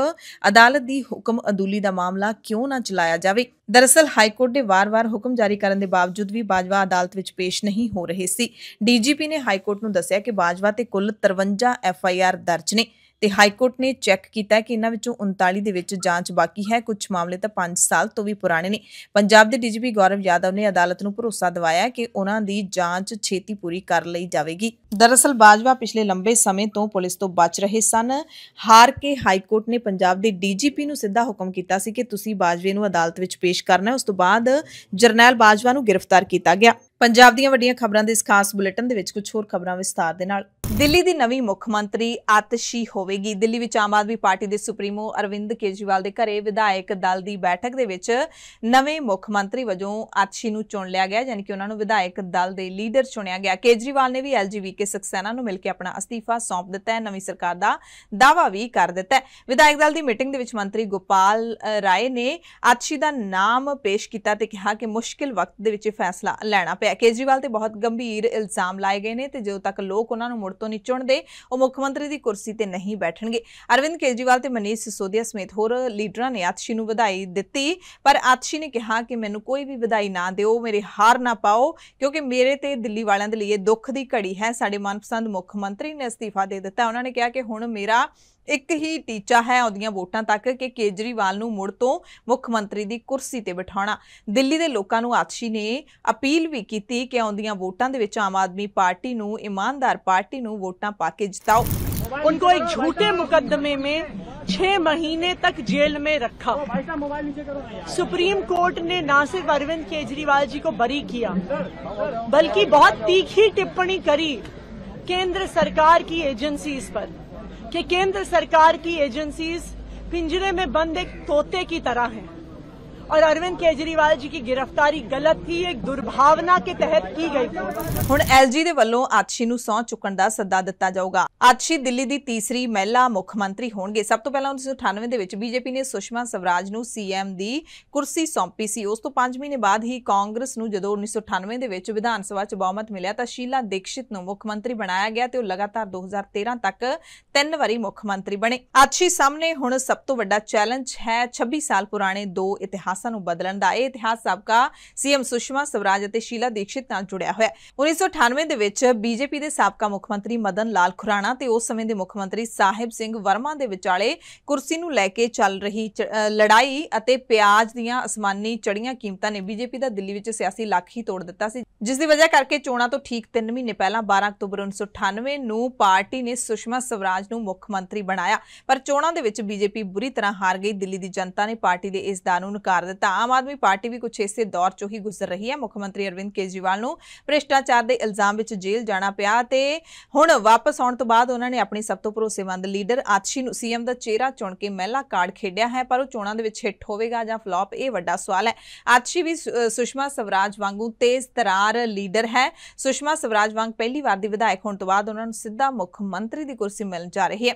ਅਦਾਲਤ ਦੀ ਹੁਕਮ ਅਦੂਲੀ ਦਾ ਮਾਮਲਾ ਕਿਉਂ ਨਾ ਚਲਾਇਆ ਜਾਵੇ ਦਰਅਸਲ ਹਾਈ ਕੋਰਟ ਦੇ ਵਾਰ-ਵਾਰ ਹੁਕਮ ਜਾਰੀ ਕਰਨ ਦੇ ਬਾਵਜੂਦ ਵੀ ਬਾਜਵਾ ਅਦਾਲਤ ਵਿੱਚ ਪੇਸ਼ ਨਹੀਂ ਹੋ ਰਹੇ ਸੀ ਡੀਜੀਪੀ ਨੇ ਹਾਈ ਕੋਰਟ ਨੂੰ ਦੱਸਿਆ ਕਿ ਬਾਜਵਾ ਤੇ ਕੁੱਲ 53 ਐਫਆਈਆਰ ਦਰਜ ਨੇ ਤੇ ਹਾਈ ਕੋਰਟ ਨੇ ਚੈੱਕ ਕੀਤਾ ਕਿ ਇਹਨਾਂ ਵਿੱਚੋਂ 39 ਦੇ ਵਿੱਚ ਜਾਂਚ ਬਾਕੀ ਹੈ ਕੁਝ ਮਾਮਲੇ ਤਾਂ 5 ਸਾਲ ਤੋਂ ਵੀ ਪੁਰਾਣੇ ਨੇ ਪੰਜਾਬ ਦੇ ਡੀਜੀਪੀ ਗੌਰਵ ਯਾਦਵ ਨੇ ਅਦਾਲਤ ਨੂੰ ਭਰੋਸਾ ਦਿਵਾਇਆ ਕਿ ਉਹਨਾਂ ਦੀ ਜਾਂਚ ਛੇਤੀ ਪੂਰੀ ਕਰ ਲਈ ਜਾਵੇਗੀ ਦਰਅਸਲ ਬਾਜਵਾ ਪਿਛਲੇ ਲੰਬੇ ਸਮੇਂ ਤੋਂ ਪੁਲਿਸ ਤੋਂ ਬਚ ਰਹੇ ਸਨ ਹਾਰ ਕੇ ਹਾਈ ਕੋਰਟ ਨੇ ਪੰਜਾਬ ਦੇ ਡੀਜੀਪੀ ਨੂੰ ਸਿੱਧਾ ਹੁਕਮ ਕੀਤਾ ਸੀ ਕਿ ਤੁਸੀਂ ਬਾਜਵੇ ਨੂੰ ਅਦਾਲਤ ਵਿੱਚ ਪੇਸ਼ ਕਰਨਾ ਹੈ ਉਸ ਤੋਂ ਬਾਅਦ ਜਰਨੈਲ ਬਾਜਵਾ ਨੂੰ ਗ੍ਰਿਫਤਾਰ ਕੀਤਾ ਗਿਆ ਪੰਜਾਬ ਦੀਆਂ ਵੱਡੀਆਂ ਖਬਰਾਂ ਦੇ ਇਸ ਖਾਸ ਬੁਲੇਟਿਨ ਦੇ ਵਿੱਚ ਕੁਝ ਹੋਰ ਖਬਰਾਂ ਵਿਸਤਾਰ ਦੇ ਨਾਲ ਦਿੱਲੀ ਦੀ ਨਵੀਂ ਮੁੱਖ ਮੰਤਰੀ ਆਤਸ਼ੀ ਹੋਵੇਗੀ ਦਿੱਲੀ ਵਿੱਚ ਆਮ ਆਦਮੀ ਪਾਰਟੀ ਦੇ ਸੁਪਰੀਮੋ ਅਰਵਿੰਦ ਕੇਜਰੀਵਾਲ ਦੇ ਘਰੇ ਵਿਧਾਇਕ ਦਲ ਦੀ ਬੈਠਕ ਦੇ ਵਿੱਚ ਨਵੇਂ ਮੁੱਖ ਮੰਤਰੀ ਵਜੋਂ ਆਤਸ਼ੀ ਨੂੰ ਚੁਣ ਲਿਆ ਗਿਆ ਯਾਨੀ ਕਿ ਉਹਨਾਂ ਨੂੰ ਵਿਧਾਇਕ ਦਲ ਦੇ ਲੀਡਰ ਚੁਣਿਆ ਗਿਆ ਕੇਜਰੀਵਾਲ ਨੇ ਵੀ ਐਲਜੀਵੀਕੇ ਸਕਸੈਨਾ ਨੂੰ ਮਿਲ ਕੇ ਆਪਣਾ ਅਸਤੀਫਾ ਸੌਂਪ ਦਿੱਤਾ ਹੈ ਨਵੀਂ ਸਰਕਾਰ ਦਾ ਦਾਵਾ ਵੀ ਕਰ ਦਿੱਤਾ ਹੈ ਵਿਧਾਇਕ ਦਲ ਦੀ ਮੀਟਿੰਗ ਦੇ ਵਿੱਚ ਮੰਤਰੀ ਗੋਪਾਲ ਰਾਏ ਨੇ ਆਤਸ਼ੀ ਦਾ ਨਾਮ ਪੇਸ਼ ਕੀਤਾ ਤੇ ਕਿਹਾ ਕਿ ਮੁਸ਼ਕਿਲ ਵਕਤ ਦੇ ਵਿੱਚ ਫੈਸਲਾ ਲੈਣਾ ਪਿਆ ਹੈ ਕੇਜਰੀਵਾਲ ਤੇ ਬਹੁਤ ਗੰਭੀਰ ਇਲਜ਼ਾਮ ਲਾਏ ਗਏ ਨੇ ਤੇ ਜਦੋਂ ਤੱਕ ਲੋਕ ਉਹਨਾਂ ਨੂੰ ਮੁੜ ਤੋਂ ਨਹੀਂ ਚੁਣਦੇ ਉਹ ਮੁੱਖ ਮੰਤਰੀ ਦੀ ਕੁਰਸੀ ਤੇ ਨਹੀਂ ਬੈਠਣਗੇ ਅਰਵਿੰਦ ਕੇਜਰੀਵਾਲ ਤੇ ਮਨੀਸ਼ ਸੋਦਿਆ ਸਮੇਤ ਹੋਰ ਲੀਡਰਾਂ ਨੇ ਆਤਸ਼ੀ ਨੂੰ ਵਧਾਈ ਦਿੱਤੀ ਪਰ ਆਤਸ਼ੀ ਨੇ ਕਿਹਾ ਕਿ ਮੈਨੂੰ ਕੋਈ ਵੀ ਵਧਾਈ ਨਾ ਦਿਓ ਮੇਰੇ ਹਾਰ ਨਾ ਪਾਓ ਕਿਉਂਕਿ ਮੇਰੇ ਤੇ ਦਿੱਲੀ ਵਾਲਿਆਂ ਦੇ ਲਈ ਇਹ ਦੁੱਖ ਦੀ ਘੜੀ ਹੈ ਸਾਡੇ ਮਨਪਸੰਦ ਮੁੱਖ ਮੰਤਰੀ ਨੇ ਅਸਤੀਫਾ ਦੇ ਦਿੱਤਾ ਉਹਨਾਂ ਨੇ ਕਿਹਾ ਕਿ ਹੁਣ ਮੇਰਾ ਇੱਕ ਹੀ ਟੀਚਾ ਹੈ ਉਹਦੀਆਂ ਵੋਟਾਂ ਤੱਕ ਕਿ ਕੇਜਰੀਵਾਲ ਨੂੰ ਮੁੜ ਤੋਂ ਮੁੱਖ ਮੰਤਰੀ ਦੀ ਕੁਰਸੀ ਤੇ ਬਿਠਾਉਣਾ ਦਿੱਲੀ ਦੇ ਲੋਕਾਂ ਨੂੰ ਆਤਸ਼ੀ ਨੇ ਅਪੀਲ ਵੀ ਕੀਤੀ ਕਿ ਆਉਂਦੀਆਂ ਵੋਟਾਂ ਦੇ ਵਿੱਚ ਆਮ ਆਦਮੀ ਪਾਰਟੀ ਨੂੰ ਇਮਾਨਦਾਰ ਪਾਰਟੀ ਨੂੰ ਵੋਟਾਂ ਪਾ ਕੇ ਜਿਤਾਓ उनको एक झूठे मुकदमे में 6 महीने तक जेल में रखा सुप्रीम कोर्ट ने न सिर्फ अरविंद केजरीवाल जी को बरी किया बल्कि बहुत तीखी टिप्पणी करी केंद्र सरकार की एजेंसीज पर कि केंद्र सरकार की एजेंसीज पिंजरे में बंद एक तोते की तरह हैं ਔਰ ਅਰਵਿੰਦ ਕੇਜਰੀਵਾਲ ਜੀ ਦੀ ਗ੍ਰਿਫਤਾਰੀ ਗਲਤ थी ਇੱਕ ਦੁਰਭਾਵਨਾ ਕੇ ਤਹਿਤ ਕੀ ਗਈ ਹੁਣ ਐਲਜੀ ਦੇ ਵੱਲੋਂ ਆਤਸ਼ੀ ਨੂੰ ਸੌਂ ਚੁੱਕਣ ਦਾ ਸੱਦਾ ਦਿੱਤਾ ਜਾਊਗਾ ਆਤਸ਼ੀ ਦਿੱਲੀ ਦੀ ਤੀਸਰੀ ਮਹਿਲਾ ਮੁੱਖ ਮੰਤਰੀ ਹੋਣਗੇ ਸਭ ਤੋਂ ਪਹਿਲਾਂ 1998 ਦੇ ਵਿੱਚ ਬੀਜੇਪੀ ਨੇ ਸੁਸ਼ਮਾ ਸਵਰਾਜ ਨੂੰ ਸੀਐਮ ਦੀ ਕੁਰਸੀ ਸੌਂਪੀ ਸੀ ਉਸ ਤੋਂ 5 ਮਹੀਨੇ ਬਾਅਦ ਹੀ ਕਾਂਗਰਸ ਨੂੰ ਜਦੋਂ 1998 ਦੇ ਵਿੱਚ ਵਿਧਾਨ ਸਭਾ 'ਚ ਬਹੁਮਤ ਮਿਲਿਆ ਤਾਂ ਸ਼ੀਲਾ ਦੀਕਸ਼ਿਤ ਨੂੰ ਮੁੱਖ ਮੰਤਰੀ ਬਣਾਇਆ ਗਿਆ ਤੇ ਉਹ ਲਗਾਤਾਰ 2013 ਤੱਕ ਤਿੰਨ ਵਾਰੀ ਮੁੱਖ ਮੰਤਰੀ ਬਣੇ ਆਤਸ਼ੀ ਸਾਹਮਣੇ ਹੁਣ ਸਭ ਤੋਂ ਵੱਡਾ ਚੈਲੰਜ ਹੈ 26 ਸਾਲ ਪੁਰਾਣੇ ਦੋ ਇਤਿਹਾਸ ਪਾਸਾ ਨੂੰ ਬਦਲਣ ਦਾ ਇਹ ਇਤਿਹਾਸ ਸਾਬਕਾ ਸੀਐਮ ਸੁਸ਼ਮਾ ਸਵਰਾਜ ਅਤੇ ਸ਼ੀਲਾ ਦੀਕਸ਼ਿਤ ਨਾਲ ਜੁੜਿਆ ਹੋਇਆ ਹੈ 1998 ਦੇ ਵਿੱਚ ਬੀਜੇਪੀ ਦੇ ਸਾਬਕਾ ਮੁੱਖ ਮੰਤਰੀ ਮਦਨ ਲਾਲ ਖੁਰਾਣਾ ਤੇ ਉਸ ਸਮੇਂ ਦੇ ਮੁੱਖ ਮੰਤਰੀ ਸਾਹਿਬ ਸਿੰਘ ਵਰਮਾ ਦੇ ਵਿਚਾਲੇ ਕੁਰਸੀ ਨੂੰ ਲੈ ਕੇ ਚੱਲ ਰਹੀ ਲੜਾਈ ਅਤੇ ਪਿਆਜ਼ ਦੀਆਂ ਅਸਮਾਨੀ ਚੜੀਆਂ ਕੀਮਤਾਂ ਨੇ ਬੀਜੇਪੀ ਦਾ ਦਿੱਲੀ ਵਿੱਚ ਸਿਆਸੀ ਲੱਖ ਹੀ ਤੋੜ ਦਿੱਤਾ ਸੀ ਜਿਸ ਦੀ ਵਜ੍ਹਾ ਕਰਕੇ ਚੋਣਾਂ ਤੋਂ ਠੀਕ 3 ਮਹੀਨੇ ਪਹਿਲਾਂ 12 ਅਕਤੂਬਰ 1998 ਨੂੰ ਪਾਰਟੀ ਨੇ ਸੁਸ਼ਮਾ ਸਵਰਾਜ ਨੂੰ ਮੁੱਖ ਮੰਤਰੀ ਬਣਾਇਆ ਪਰ ਚੋਣਾਂ ਦੇ ਵਿੱਚ ਬੀਜੇਪੀ ਬੁਰੀ ਤਰ੍ਹਾਂ ਹਾਰ ਗਈ ਦਿੱਲੀ ਦੀ ਜਨਤਾ ਨੇ ਪਾਰਟੀ ਦੇ ਇਸ ਦਾਅ ਨੂੰ ਨਕਾਰ ਦਿੱਤਾ ਆਮ ਆਦਮੀ ਪਾਰਟੀ ਵੀ ਕੁਝ ਇਸੇ ਦੌਰ ਚੋਂ ਹੀ ਗੁਜ਼ਰ ਰਹੀ ਹੈ ਮੁੱਖ ਮੰਤਰੀ ਅਰਵਿੰਦ ਕੇਜਰੀਵਾਲ ਨੂੰ ਭ੍ਰਿਸ਼ਟਾਚਾਰ ਦੇ ਇਲਜ਼ਾਮ ਵਿੱਚ ਜੇਲ੍ਹ ਜਾਣਾ ਪਿਆ ਤੇ ਹੁਣ ਵਾਪਸ ਆਉਣ ਤੋਂ ਬਾਅਦ ਉਹਨਾਂ ਨੇ ਆਪਣੀ ਸਭ ਤੋਂ ਭਰੋਸੇਮੰਦ ਲੀਡਰ ਆਤਸ਼ੀ ਨੂੰ ਸੀਐਮ ਦਾ ਚਿਹਰਾ ਚੁਣ ਕੇ ਮਹਿਲਾ ਕਾਰਡ ਖੇਡਿਆ ਹੈ ਪਰ ਉਹ ਚੋਣਾਂ ਦੇ ਵਿੱਚ ਹਿੱਟ ਹੋਵੇਗਾ ਜਾਂ ਫਲॉप ਇਹ ਵੱਡਾ ਸਵਾਲ ਹੈ ਆਤਸ਼ੀ ਵੀ ਸੁਸ਼ਮਾ ਸਵਰਾਜ ਵਾਂਗੂ ਤੇਜ਼ ਤਰਾਰ ਲੀਡਰ ਹੈ ਸੁਸ਼ਮਾ ਸਵਰਾਜ ਵਾਂਗ ਪਹਿਲੀ ਵਾਰ ਦੀ ਵਿਧਾਇਕ ਹੋਣ ਤੋਂ ਬਾਅਦ ਉਹਨਾਂ ਨੂੰ ਸਿੱਧਾ ਮੁੱਖ ਮੰਤਰੀ ਦੀ ਕੁਰਸੀ ਮਿਲਣ ਜਾ ਰਹੀ ਹੈ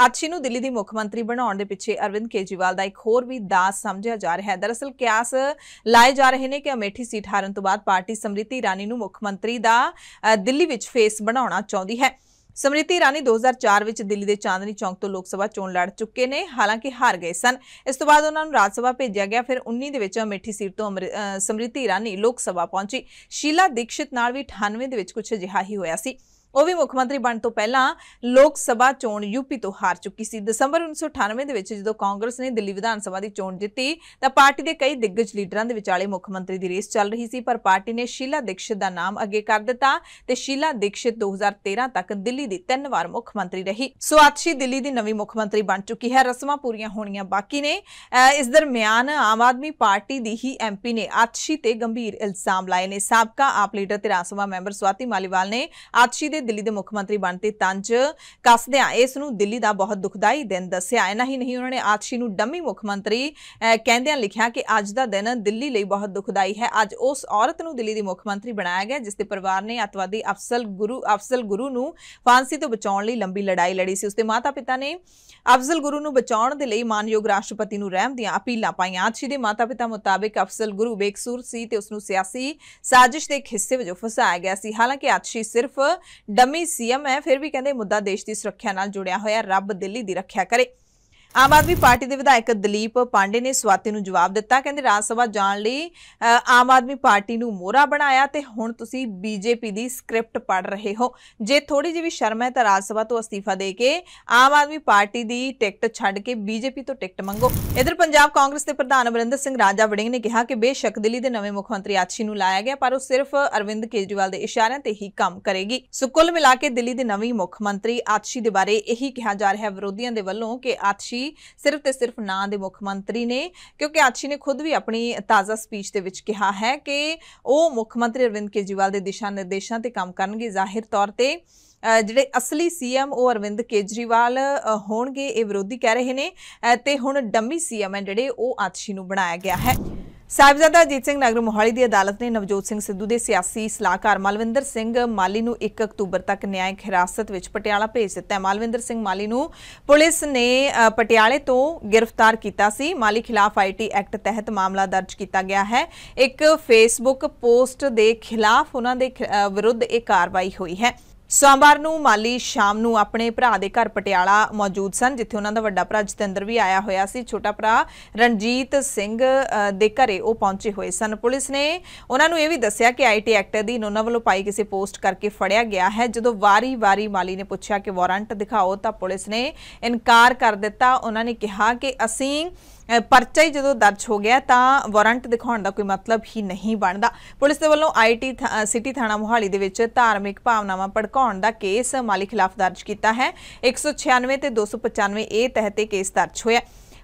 ਆਤਸ਼ੀ ਨੂੰ ਦਿੱਲੀ ਦੀ ਮੁੱਖ ਮੰਤਰੀ ਬਣਾਉਣ ਦੇ ਪਿੱਛੇ ਅਰਵਿੰਦ ਕੇਜਰੀਵਾਲ ਦਾ ਇੱਕ ਹੋਰ ਵੀ ਦਾਸ ਸਮਝਿਆ ਜਾ ਰਿਹਾ ਹੈ ਦਰਅਸਲ ਕਿਆਸ ਲਾਏ ਜਾ ਰਹੇ ਨੇ ਕਿ ਅਮੇਠੀ ਸੀਟ ਹਾਰਨ ਤੋਂ ਬਾਅਦ ਪਾਰਟੀ ਸਮ੍ਰਿਤੀ ਰਾਣੀ ਨੂੰ ਮੁੱਖ ਮੰਤਰੀ ਦਾ ਦਿੱਲੀ ਵਿੱਚ ਫੇਸ ਬਣਾਉਣਾ ਚਾਹੁੰਦੀ ਹੈ ਸਮ੍ਰਿਤੀ ਰਾਣੀ 2004 ਵਿੱਚ ਦਿੱਲੀ ਦੇ ਚਾਂਦਨੀ ਚੌਂਕ ਤੋਂ ਲੋਕ ਸਭਾ ਚੋਣ ਲੜ ਚੁੱਕੇ ਨੇ ਹਾਲਾਂਕਿ ਹਾਰ ਗਏ ਸਨ ਇਸ ਤੋਂ ਬਾਅਦ ਉਹਨਾਂ ਨੂੰ ਰਾਜ ਸਭਾ ਭੇਜਿਆ ਗਿਆ ਫਿਰ 19 ਦੇ ਵਿੱਚ ਅਮੇਠੀ ਸੀਟ ਤੋਂ ਸਮ੍ਰਿਤੀ ਰਾਣੀ ਲੋਕ ਸਭਾ ਪਹੁੰਚੀ ਸ਼ੀਲਾ ਦੀਕਸ਼ਿਤ ਨਾਲ ਵੀ 98 ਦੇ ਵਿੱਚ ਕੁਝ ਅਜਿਹਾ ਹੀ ਹੋਇਆ ਸੀ ਉਹ ਵੀ ਮੁੱਖ ਮੰਤਰੀ ਬਣ ਤੋਂ ਪਹਿਲਾਂ ਲੋਕ ਸਭਾ ਚੋਣ ਯੂਪੀ ਤੋਂ ਹਾਰ ਚੁੱਕੀ ਸੀ ਦਸੰਬਰ 1998 ਦੇ ਵਿੱਚ ਜਦੋਂ ਕਾਂਗਰਸ ਨੇ ਦਿੱਲੀ ਵਿਧਾਨ ਸਭਾ ਦੀ ਚੋਣ ਜਿੱਤੀ ਤਾਂ ਪਾਰਟੀ ਦੇ ਕਈ ਦਿੱਗਜ ਲੀਡਰਾਂ ਦੇ ਵਿਚਾਲੇ ਮੁੱਖ ਮੰਤਰੀ ਦੀ ਰੇਸ ਚੱਲ ਰਹੀ ਸੀ ਪਰ ਪਾਰਟੀ ਨੇ ਸ਼ੀਲਾ ਦੀਕਸ਼ਿਤ ਦਾ ਨਾਮ ਅੱਗੇ ਕਰ ਦਿੱਤਾ ਤੇ ਸ਼ੀਲਾ ਦੀਕਸ਼ਿਤ 2013 ਤੱਕ ਦਿੱਲੀ ਦੀ ਤਿੰਨ ਵਾਰ ਮੁੱਖ ਮੰਤਰੀ ਰਹੀ ਸੁਆਤਸ਼ੀ ਦਿੱਲੀ ਦੀ ਨਵੀਂ ਮੁੱਖ ਮੰਤਰੀ ਬਣ ਚੁੱਕੀ ਹੈ ਰਸਮਾਂ ਪੂਰੀਆਂ ਹੋਣੀਆਂ ਬਾਕੀ ਨੇ ਇਸ ਦਰਮਿਆਨ ਆਮ ਆਦਮੀ ਪਾਰਟੀ ਦੀ ਹੀ ਐਮਪੀ ਨੇ ਆਤਸ਼ੀ ਤੇ ਗੰਭੀਰ ਇਲਜ਼ਾਮ ਲਾਏ ਨੇ ਸਾਬਕਾ ਆਪ ਲੀਡਰ ਤੇ ਰਾਸਵਾ ਮੈਂਬਰ ਸਵਾਤੀ ਮਾਲੀਵਾਲ ਨੇ ਆਤਸ਼ੀ ਦੇ ਦਿੱਲੀ ਦੇ ਮੁੱਖ ਮੰਤਰੀ ਬਣ ਤੇ ਤੰਜ ਕੱਸਦਿਆਂ ਇਸ ਨੂੰ ਦਿੱਲੀ ਦਾ ਬਹੁਤ ਦੁਖਦਾਈ ਦਿਨ ਦੱਸਿਆ ਐਨਾ ਹੀ ਨਹੀਂ ਉਹਨਾਂ ਨੇ ਆਤਸ਼ੀ ਨੂੰ ਡੰਮੀ ਮੁੱਖ ਮੰਤਰੀ ਕਹਿੰਦਿਆਂ ਲਿਖਿਆ ਕਿ ਅੱਜ ਦਾ ਦਿਨ ਦਿੱਲੀ ਲਈ ਬਹੁਤ ਦੁਖਦਾਈ ਹੈ ਅੱਜ ਉਸ ਔਰਤ ਨੂੰ ਦਿੱਲੀ ਦੀ ਮੁੱਖ ਮੰਤਰੀ ਬਣਾਇਆ ਗਿਆ ਜਿਸ ਦੇ ਪਰਿਵਾਰ ਨੇ ਅਤਵਾਦੀ ਅਫਸਲ ਗੁਰੂ ਅਫਸਲ ਗੁਰੂ ਨੂੰ ਫਾਂਸੀ ਤੋਂ ਬਚਾਉਣ ਲਈ ਲੰਬੀ ਲੜਾਈ ਲੜੀ ਸੀ ਉਸ ਦੇ ਮਾਤਾ-ਪਿਤਾ ਨੇ ਅਫਜ਼ਲ ਗੁਰੂ ਨੂੰ ਬਚਾਉਣ ਦੇ ਲਈ ਮਾਨਯੋਗ ਰਾਸ਼ਟਰਪਤੀ ਨੂੰ ਰਹਿਮ ਦੀਆਂ ਅਪੀਲਾਂ ਪਾਈਆਂ ਆਤਸ਼ੀ ਦੇ ਮਾਤਾ-ਪਿਤਾ ਮੁਤਾਬਕ ਅਫਜ਼ਲ ਗੁਰੂ ਬੇਕਸੂਰ ਸੀ ਤੇ ਉਸ ਨੂੰ ਸਿਆਸੀ ਸਾਜ਼ਿਸ਼ ਦੇ ਹਿੱਸੇ ਵਜੋਂ ਫਸਾਇਆ ਗਿਆ ਸੀ ਹਾਲਾਂਕਿ ਆਤਸ਼ੀ ਸਿਰਫ ਡਮੀ ਸੀਐਮ ਹੈ ਫਿਰ ਵੀ ਕਹਿੰਦੇ ਮੁੱਦਾ ਦੇਸ਼ ਦੀ ਸੁਰੱਖਿਆ ਨਾਲ ਜੁੜਿਆ ਹੋਇਆ ਰੱਬ ਦਿੱਲੀ ਦੀ ਰੱਖਿਆ ਕਰੇ ਆਮ ਆਦਮੀ ਪਾਰਟੀ ਦੇ ਵਿਧਾਇਕ ਦਲੀਪ ਪਾਂਡੇ ਨੇ ਸਵਾਤੀ ਨੂੰ ਜਵਾਬ ਦਿੱਤਾ ਕਹਿੰਦੇ ਰਾਜ ਸਭਾ ਜਾਣ ਲਈ ਆਮ ਆਦਮੀ ਪਾਰਟੀ ਨੂੰ ਮੋਹਰਾ ਬਣਾਇਆ ਤੇ ਹੁਣ ਤੁਸੀਂ ਬੀਜੇਪੀ ਦੀ ਸਕ੍ਰਿਪਟ ਪੜ ਰਹੇ ਹੋ ਜੇ ਥੋੜੀ ਜਿਹੀ ਵੀ ਸ਼ਰਮ ਹੈ ਤਾਂ ਰਾਜ ਸਭਾ ਤੋਂ ਅਸਤੀਫਾ ਦੇ ਕੇ ਆਮ ਆਦਮੀ ਪਾਰਟੀ ਦੀ ਟਿਕਟ ਛੱਡ ਕੇ ਬੀਜੇਪੀ ਤੋਂ ਟਿਕਟ ਮੰਗੋ ਇਧਰ ਪੰਜਾਬ ਕਾਂਗਰਸ ਦੇ ਪ੍ਰਧਾਨ ਅਮਰਿੰਦਰ ਸਿੰਘ ਰਾਜਾ ਵੜਿੰਗ ਨੇ ਕਿਹਾ ਕਿ ਬੇਸ਼ੱਕ ਦਿੱਲੀ ਦੇ ਨਵੇਂ ਮੁੱਖ ਮੰਤਰੀ ਆਛੀ ਨੂੰ ਲਾਇਆ ਗਿਆ ਪਰ ਉਹ ਸਿਰਫ ਅਰਵਿੰਦ ਕੇਜਰੀਵਾਲ ਦੇ ਇਸ਼ਾਰਿਆਂ ਤੇ ਹੀ ਕੰਮ ਕਰੇਗੀ ਸੋ ਕੁੱਲ ਮਿਲਾ ਕੇ ਦਿੱਲੀ ਦੇ ਨਵੇਂ ਮੁੱਖ ਮੰਤਰੀ ਆਛੀ ਦੇ ਬਾਰੇ ਇਹੀ ਕਿਹਾ ਜਾ ਰਿਹਾ ਹੈ ਵਿਰੋਧੀਆਂ ਦੇ ਵੱਲੋਂ ਕਿ ਆਤਸ਼ੀ ਜੀ ਸਿਰਫ ਤੇ ਸਿਰਫ ਨਾਂ ਦੇ ਮੁੱਖ ਮੰਤਰੀ ਨੇ ਕਿਉਂਕਿ ਆਚੀ ਨੇ ਖੁਦ ਵੀ ਆਪਣੀ ਤਾਜ਼ਾ ਸਪੀਚ ਦੇ ਵਿੱਚ ਕਿਹਾ ਹੈ ਕਿ ਉਹ ਮੁੱਖ ਮੰਤਰੀ ਅਰਵਿੰਦ ਕੇਜਰੀਵਾਲ ਦੇ ਦਿਸ਼ਾ ਨਿਰਦੇਸ਼ਾਂ ਤੇ ਕੰਮ ਕਰਨਗੇ ਜ਼ਾਹਿਰ ਤੌਰ ਤੇ ਜਿਹੜੇ ਅਸਲੀ ਸੀਐਮ ਉਹ ਅਰਵਿੰਦ ਕੇਜਰੀਵਾਲ ਹੋਣਗੇ ਇਹ ਵਿਰੋਧੀ ਕਹਿ ਰਹੇ ਨੇ ਤੇ ਹੁਣ ਡੰਮੀ ਸੀਐਮ ਹੈ ਜਿਹੜੇ ਉਹ ਆਚੀ ਨੂੰ ਬਣਾਇਆ ਗਿਆ ਹੈ ਸਾਹਿਬਜ਼ਾਦਾ ਅਜੀਤ ਸਿੰਘ ਨਗਰ ਮੋਹਾਲੀ ਦੀ ਅਦਾਲਤ ਨੇ ਨਵਜੋਤ ਸਿੰਘ ਸਿੱਧੂ ਦੇ ਸਿਆਸੀ ਸਲਾਹਕਾਰ ਮਲਵਿੰਦਰ ਸਿੰਘ ਮਾਲੀ ਨੂੰ 1 ਅਕਤੂਬਰ ਤੱਕ ਨਿਆਇਕ ਹਿਰਾਸਤ ਵਿੱਚ ਪਟਿਆਲਾ ਭੇਜ ਦਿੱਤਾ ਹੈ ਮਲਵਿੰਦਰ ਸਿੰਘ ਮਾਲੀ ਨੂੰ ਪੁਲਿਸ ਨੇ ਪਟਿਆਲੇ ਤੋਂ ਗ੍ਰਿਫਤਾਰ ਕੀਤਾ ਸੀ ਮਾਲੀ ਖਿਲਾਫ ਆਈਟੀ ਐਕਟ ਤਹਿਤ ਮਾਮਲਾ ਦਰਜ ਕੀਤਾ ਗਿਆ ਹੈ ਇੱਕ ਫੇਸਬੁੱਕ ਪੋਸਟ ਦੇ ਖਿਲਾਫ ਉਹਨਾਂ ਦੇ ਵਿਰੁੱਧ ਇਹ ਕਾਰਵਾਈ ਹੋਈ ਹੈ ਸੋਮਵਾਰ ਨੂੰ ਮਾਲੀ ਸ਼ਾਮ ਨੂੰ ਆਪਣੇ ਭਰਾ ਦੇ ਘਰ ਪਟਿਆਲਾ ਮੌਜੂਦ ਸਨ ਜਿੱਥੇ ਉਹਨਾਂ ਦਾ ਵੱਡਾ ਭਰਾ ਜਤਿੰਦਰ ਵੀ ਆਇਆ ਹੋਇਆ ਸੀ ਛੋਟਾ ਭਰਾ ਰਣਜੀਤ ਸਿੰਘ ਦੇ ਘਰੇ ਉਹ ਪਹੁੰਚੇ ਹੋਏ ਸਨ ਪੁਲਿਸ ਨੇ ਉਹਨਾਂ ਨੂੰ ਇਹ ਵੀ ਦੱਸਿਆ ਕਿ ਆਈਟੀ ਐਕਟ ਦੀ ਉਹਨਾਂ ਵੱਲੋਂ ਪਾਈ ਕਿਸੇ ਪੋਸਟ ਕਰਕੇ ਫੜਿਆ ਗਿਆ ਹੈ ਜਦੋਂ ਵਾਰੀ-ਵਾਰੀ ਮਾਲੀ ਨੇ ਪੁੱਛਿਆ ਕਿ ਵਾਰੰਟ ਦਿਖਾਓ ਤਾਂ ਪੁਲਿਸ ਨੇ ਇਨਕਾਰ ਕਰ ਦਿੱਤਾ ਉਹਨਾਂ ਨੇ ਕਿਹਾ ਕਿ ਅਸੀਂ ਪਰਚਾ ਹੀ ਜਦੋਂ ਦਰਜ ਹੋ ਗਿਆ ਤਾਂ ਵਾਰੰਟ ਦਿਖਾਉਣ ਦਾ ਕੋਈ ਮਤਲਬ ਹੀ ਨਹੀਂ ਬਣਦਾ ਪੁਲਿਸ ਦੇ ਵੱਲੋਂ ਆਈਟੀ ਸਿਟੀ ਥਾਣਾ ਮੁਹਾਲੀ ਦੇ ਵਿੱਚ ਧਾਰਮਿਕ ਭਾਵਨਾਵਾਂ ਭੜਕਾਉਣ ਦਾ ਕੇਸ ਮਾਲੀ ਖਿਲਾਫ ਦਰਜ ਕੀਤਾ ਹੈ 196 ਤੇ 295 ਏ ਤਹਿਤ ਕੇਸ ਦਰਜ ਹੋਇਆ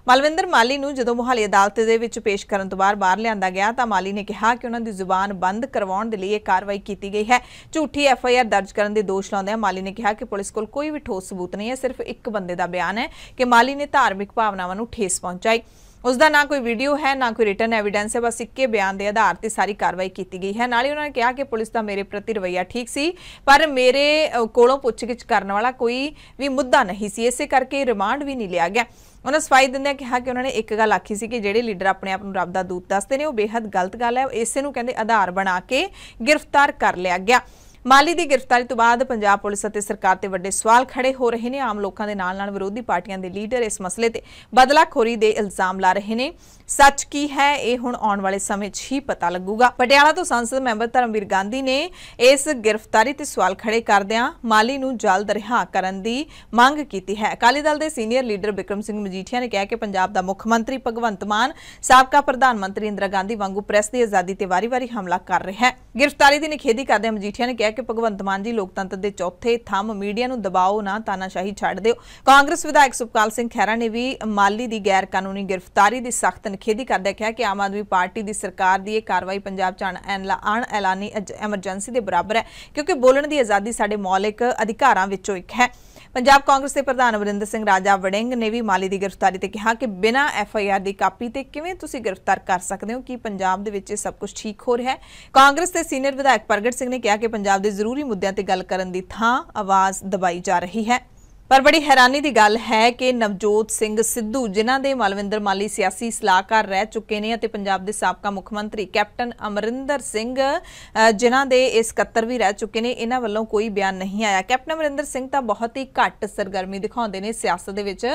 ਮਲਵਿੰਦਰ ਮਾਲੀ ਨੂੰ ਜਦੋਂ ਮੁਹਾਲੀ ਅਦਾਲਤ ਦੇ ਵਿੱਚ ਪੇਸ਼ ਕਰਨ ਤੋਂ ਬਾਅਦ ਬਾਹਰ ਲਿਆਂਦਾ ਗਿਆ ਤਾਂ ਮਾਲੀ ਨੇ ਕਿਹਾ ਕਿ ਉਹਨਾਂ ਦੀ ਜ਼ੁਬਾਨ ਬੰਦ ਕਰਵਾਉਣ ਦੇ ਲਈ ਇਹ ਕਾਰਵਾਈ ਕੀਤੀ ਗਈ ਹੈ ਝੂਠੀ ਐਫ ਆਈ ਆਰ ਦਰਜ ਕਰਨ ਦੇ ਦੋਸ਼ ਲਾਉਂਦਿਆਂ ਮਾਲੀ ਨੇ ਕਿਹਾ ਕਿ ਪੁਲਿਸ ਕੋਲ ਕੋਈ ਵੀ ਠੋਸ ਸਬੂਤ ਨਹੀਂ ਹੈ ਸਿਰਫ ਇੱਕ ਬੰਦੇ ਦਾ ਬਿਆਨ ਹੈ ਕਿ ਮਾਲੀ ਨੇ ਧਾਰਮਿਕ ਭਾਵਨਾਵਾਂ ਨੂੰ ਠੇਸ ਪਹੁੰਚਾਈ ਉਸ ਦਾ ਨਾ ਕੋਈ ਵੀਡੀਓ ਹੈ ਨਾ ਕੋਈ ਰਿਟਨ ਐਵੀਡੈਂਸ ਹੈ ਬਸ ਇੱਕੇ ਬਿਆਨ ਦੇ ਆਧਾਰ ਤੇ ਸਾਰੀ ਕਾਰਵਾਈ ਕੀਤੀ ਗਈ ਹੈ ਨਾਲ ਹੀ ਉਹਨਾਂ ਨੇ ਕਿਹਾ ਕਿ ਪੁਲਿਸ ਦਾ ਮੇਰੇ ਪ੍ਰਤੀ ਰਵਈਆ ਠੀਕ ਸੀ ਪਰ ਮੇਰੇ ਕੋਲੋਂ ਪੁੱਛਗਿੱਛ ਕਰਨ ਵਾਲਾ ਕੋਈ ਵੀ ਮੁੱਦਾ ਨਹੀਂ ਸੀ ਇਸੇ ਕਰਕੇ ਰਿਮਾਂਡ ਵੀ ਨਹੀਂ ਲਿਆ ਗਿਆ ਉਹਨਾਂ ਸਫਾਈ ਦਿੰਦਿਆਂ ਕਿਹਾ ਕਿ ਉਹਨਾਂ ਨੇ ਇੱਕ ਗੱਲ ਆਖੀ ਸੀ ਕਿ ਜਿਹੜੇ ਲੀਡਰ ਆਪਣੇ ਆਪ ਨੂੰ ਰੱਬ ਦਾ ਦੂਤ ਦੱਸਦੇ ਨੇ ਉਹ ਬੇਹੱਦ ਗਲਤ ਗੱਲ ਹੈ ਇਸੇ ਨੂੰ ਕਹਿੰਦੇ ਆਧਾਰ ਬਣਾ ਕੇ ਗ੍ਰਿਫਤਾਰ ਕਰ ਲਿਆ ਗਿਆ ਮਾਲੀ ਦੀ ਗ੍ਰਿਫਤਾਰੀ ਤੋਂ ਬਾਅਦ ਪੰਜਾਬ ਪੁਲਿਸ ਅਤੇ ਸਰਕਾਰ ਤੇ ਵੱਡੇ ਸਵਾਲ ਖੜੇ ਹੋ ਰਹੇ ਨੇ ਆਮ ਲੋਕਾਂ ਦੇ ਨਾਲ ਨਾਲ ਵਿਰੋਧੀ ਪਾਰਟੀਆਂ ਦੇ ਲੀਡਰ ਇਸ ਮਸਲੇ ਤੇ ਬਦਲਾਖੋਰੀ ਦੇ ਇਲਜ਼ਾਮ ਲਾ ਰਹੇ ਨੇ ਸੱਚ ਕੀ ਹੈ ਇਹ ਹੁਣ ਆਉਣ ਵਾਲੇ ਸਮੇਂ 'ਚ ਹੀ ਪਤਾ ਲੱਗੂਗਾ ਪਟਿਆਲਾ ਤੋਂ ਸੰਸਦ ਮੈਂਬਰ ਧਰਮਵੀਰ ਗਾਂਧੀ ਨੇ ਇਸ ਗ੍ਰਿਫਤਾਰੀ ਤੇ ਸਵਾਲ ਖੜੇ ਕਰਦਿਆਂ ਮਾਲੀ ਨੂੰ ਜਲਦ ਰਿਹਾ ਕਰਨ ਦੀ ਮੰਗ ਕੀਤੀ ਹੈ ਅਕਾਲੀ ਦਲ ਦੇ ਸੀਨੀਅਰ ਲੀਡਰ ਵਿਕਰਮ ਸਿੰਘ ਮਜੀਠੀਆ ਨੇ ਕਿਹਾ ਕਿ ਪੰਜਾਬ ਦਾ ਮੁੱਖ ਮੰਤਰੀ ਭਗਵੰਤ ਮਾਨ ਸਾਬਕਾ ਪ੍ਰਧਾਨ ਮੰਤਰੀ ਇੰਦਰਾ ਗਾਂਧੀ ਵਾਂਗੂ ਪ੍ਰੈਸ ਦੀ ਆਜ਼ਾਦੀ ਤੇ ਵਾਰੀ-ਵਾਰੀ ਹਮਲਾ ਕਰ ਰਿਹਾ ਹੈ ਗ੍ਰਿਫਤਾਰੀ ਦੀ ਨਿਖੇਧੀ ਕਰਦਿਆਂ ਮਜੀਠੀਆ ਨੇ ਕਿਹਾ ਕਿ ਭਗਵੰਤ ਮਾਨ ਜੀ ਲੋਕਤੰਤਰ ਦੇ ਚੌਥੇ ਥੰਮ ਮੀਡੀਆ ਨੂੰ ਦਬਾਓ ਨਾ ਤਾਨਾਸ਼ਾਹੀ ਛੱਡ ਦਿਓ ਕਾਂਗਰਸ ਵਿਧਾਇਕ ਸੁਪਕਾਲ ਸਿੰਘ ਖੈਰਾ ਨੇ ਵੀ ਮਾਲੀ ਦੀ ਗੈਰ ਕਾਨੂੰਨੀ ਗ੍ਰਿਫਤਾਰੀ ਦੀ ਸਖਤ ਨਿਖੇਧੀ ਕਰਦਿਆਂ ਕਿਹਾ ਕਿ ਆਮ ਆਦਮੀ ਪਾਰਟੀ ਦੀ ਸਰਕਾਰ ਦੀ ਇਹ ਕਾਰਵਾਈ ਪੰਜਾਬ 'ਚ ਅਣ ਐਲਾਨੀ ਐਮਰਜੈਂਸੀ ਦੇ ਬਰਾਬਰ ਹੈ ਕਿਉਂਕਿ ਬੋਲਣ ਦੀ ਆਜ਼ਾਦੀ ਸਾਡੇ ਮੌਲਿਕ ਅਧਿਕਾਰਾਂ ਵਿੱਚੋਂ ਇੱਕ ਹੈ ਪੰਜਾਬ ਕਾਂਗਰਸ ਦੇ ਪ੍ਰਧਾਨ ਵਰਿੰਦਰ ਸਿੰਘ ਰਾਜਾ ਵੜਿੰਗ ਨੇ ਵੀ ਮਾਲੀ ਦੀ ਗ੍ਰਿਫਤਾਰੀ ਤੇ ਕਿਹਾ ਕਿ ਬਿਨਾ ਐਫ ਆਈ ਆਰ ਦੀ ਕਾਪੀ ਤੇ ਕਿਵੇਂ ਤੁਸੀਂ ਗ੍ਰਿਫਤਾਰ ਕਰ ਸਕਦੇ ਹੋ ਕਿ ਪੰਜਾਬ ਦੇ ਵਿੱਚ ਇਹ ਸਭ ਕੁਝ ਠੀਕ ਹੋ ਰਿਹਾ ਹੈ ਕਾਂਗਰਸ ਦੇ ਸੀਨੀਅਰ ਵਿਧਾਇਕ ਪ੍ਰਗਟ ਸਿੰਘ ਨੇ ਕਿਹਾ ਕਿ ਪੰਜਾਬ ਦੇ ਜ਼ਰੂਰੀ ਮੁੱਦਿਆਂ ਤੇ ਗੱਲ ਕਰਨ ਦੀ ਥਾਂ ਆਵਾਜ਼ ਦਬਾਈ ਜਾ ਰਹੀ ਹੈ ਪਰ ਬੜੀ ਹੈਰਾਨੀ ਦੀ ਗੱਲ ਹੈ ਕਿ ਨਵਜੋਤ ਸਿੰਘ ਸਿੱਧੂ ਜਿਨ੍ਹਾਂ ਦੇ ਮਲਵਿੰਦਰ ਮਾਲੀ ਸਿਆਸੀ ਸਲਾਹਕਾਰ ਰਹਿ ਚੁੱਕੇ ਨੇ ਅਤੇ ਪੰਜਾਬ ਦੇ ਸਾਬਕਾ ਮੁੱਖ ਮੰਤਰੀ ਕੈਪਟਨ ਅਮਰਿੰਦਰ ਸਿੰਘ ਜਿਨ੍ਹਾਂ ਦੇ ਇਸ ਕੱਤਰ ਵੀ ਰਹਿ ਚੁੱਕੇ ਨੇ ਇਹਨਾਂ ਵੱਲੋਂ ਕੋਈ ਬਿਆਨ ਨਹੀਂ ਆਇਆ ਕੈਪਟਨ ਅਮਰਿੰਦਰ ਸਿੰਘ ਤਾਂ ਬਹੁਤ ਹੀ ਘੱਟ ਸਰਗਰਮੀ ਦਿਖਾਉਂਦੇ ਨੇ ਸਿਆਸਤ ਦੇ ਵਿੱਚ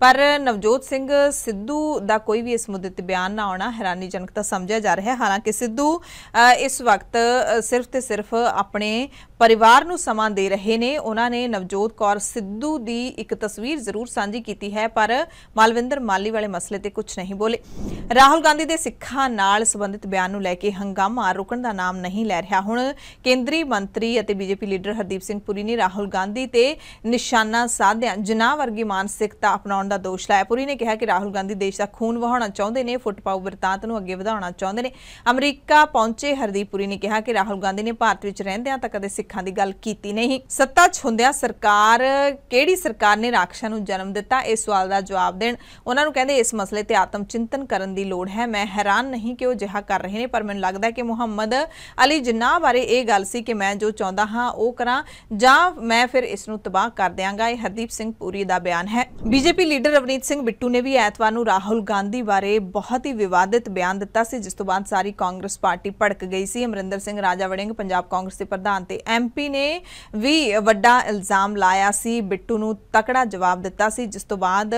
ਪਰ ਨਵਜੋਤ ਸਿੰਘ ਸਿੱਧੂ ਦਾ ਕੋਈ ਵੀ ਇਸ ਮੁੱਦੇ ਤੇ ਬਿਆਨ ਨਾ ਆਉਣਾ ਹੈਰਾਨੀਜਨਕ ਤਾਂ ਸਮਝਿਆ ਜਾ ਰਿਹਾ ਹੈ ਹਾਲਾਂਕਿ ਸਿੱਧੂ ਇਸ ਵਕਤ ਸਿਰਫ ਤੇ ਸਿਰਫ ਆਪਣੇ ਪਰਿਵਾਰ ਨੂੰ ਸਮਾਂ ਦੇ ਰਹੇ ਨੇ ਉਹਨਾਂ ਨੇ ਨਵਜੋਤ ਕੌਰ ਸਿੱਧੂ ਦੀ ਇੱਕ ਤਸਵੀਰ ਜ਼ਰੂਰ ਸਾਂਝੀ ਕੀਤੀ ਹੈ ਪਰ ਮਾਲਵਿੰਦਰ ਮਾਲੀ ਵਾਲੇ ਮਸਲੇ ਤੇ ਕੁਝ ਨਹੀਂ ਬੋਲੇ ਰਾਹੁਲ ਗਾਂਧੀ ਦੇ ਸਿੱਖਾਂ ਨਾਲ ਸੰਬੰਧਿਤ ਬਿਆਨ ਨੂੰ ਲੈ ਕੇ ਹੰਗਾਮਾ ਰੁਕਣ ਦਾ ਨਾਮ ਨਹੀਂ ਲੈ ਰਿਹਾ ਹੁਣ ਕੇਂਦਰੀ ਮੰਤਰੀ ਅਤੇ ਬੀਜੇਪੀ ਲੀਡਰ ਹਰਦੀਪ ਸਿੰਘ ਪੁਰੀ ਨੇ ਰਾਹੁਲ ਗਾਂਧੀ ਤੇ ਨਿਸ਼ਾਨਾ ਸਾਧਿਆ ਜਨਾਹ ਵਰਗੀ ਮਾਨਸਿਕਤਾ ਅਪਣਾਉਣ ਦਾ ਦੋਸ਼ ਲਾਇਆ ਪੁਰੀ ਨੇ ਕਿਹਾ ਕਿ ਰਾਹੁਲ ਗਾਂਧੀ ਦੇਸ਼ ਦਾ ਖੂਨ ਵਹਾਉਣਾ ਚਾਹੁੰਦੇ ਨੇ ਫੁੱਟਪਾਉ ਵਰਤਾਂਤ ਨੂੰ ਅੱਗੇ ਵਧਾਉਣਾ ਚਾਹੁੰਦੇ ਨੇ ਅਮਰੀਕਾ ਪਹੁੰਚੇ ਹਰਦੀਪ ਪੁਰੀ ਨੇ ਕਿਹਾ ਕਿ ਰਾਹੁਲ ਗਾਂਧੀ ਨੇ ਭਾਰਤ ਵਿੱਚ ਰਹਿੰਦਿਆਂ ਤੱਕ ਕਦੇ ਸਿੱਖਾਂ ਦੀ ਗੱਲ ਕੀਤੀ ਨਹੀਂ ਸੱਤਾ 'ਚ ਹੁੰਦਿਆਂ ਸਰਕਾਰ ਕਿਹੜੀ ਕਿਹੜੀ ਸਰਕਾਰ ਨੇ ਰਾਖਸ਼ਾਂ ਨੂੰ ਜਨਮ ਦਿੱਤਾ ਇਸ ਸਵਾਲ ਦਾ ਜਵਾਬ ਦੇਣ ਉਹਨਾਂ ਨੂੰ ਕਹਿੰਦੇ ਇਸ ਮਸਲੇ ਤੇ ਆਤਮ ਚਿੰਤਨ ਕਰਨ ਦੀ ਲੋੜ ਹੈ ਮੈਂ ਹੈਰਾਨ ਨਹੀਂ ਕਿ ਉਹ ਜਿਹਾ ਕਰ ਰਹੇ ਨੇ ਪਰ ਮੈਨੂੰ ਲੱਗਦਾ ਕਿ ਮੁਹੰਮਦ ਅਲੀ ਜਿੰਨਾ ਬਾਰੇ ਇਹ ਗੱਲ ਸੀ ਕਿ ਮੈਂ ਜੋ ਚਾਹੁੰਦਾ ਹਾਂ ਉਹ ਕਰਾਂ ਜਾਂ ਮੈਂ ਫਿਰ ਇਸ ਨੂੰ ਤਬਾਹ ਕਰ ਦਿਆਂਗਾ ਇਹ ਹਰਦੀਪ ਸਿੰਘ ਪੂਰੀ ਦਾ ਬਿਆਨ ਹੈ ਬੀਜੇਪੀ ਲੀਡਰ ਅਵਨੀਤ ਸਿੰਘ ਬਿੱਟੂ ਨੇ ਵੀ ਐਤਵਾਰ ਨੂੰ ਰਾਹੁਲ ਗਾਂਧੀ ਬਾਰੇ ਬਹੁਤ ਹੀ ਵਿਵਾਦਿਤ ਬਿਆਨ ਦਿੱਤਾ ਸੀ ਜਿਸ ਤੋਂ ਬਾਅਦ ਸਾਰੀ ਕਾਂਗਰਸ ਪਾਰਟੀ ਭੜਕ ਗਈ ਸੀ ਅਮਰਿੰਦਰ ਸਿੰਘ ਰਾਜਾ ਵੜਿੰਗ ਪੰਜਾਬ ਕਾਂਗਰਸ ਦੇ ਪ੍ਰਧਾਨ ਤੇ ਐਮਪੀ ਨੇ ਵੀ ਵੱਡਾ ਇਲਜ਼ਾਮ ਲਾਇਆ ਸੀ ਬਿੱਟੂ ਨੂੰ ਨੂੰ ਤਕੜਾ ਜਵਾਬ ਦਿੱਤਾ ਸੀ ਜਿਸ ਤੋਂ ਬਾਅਦ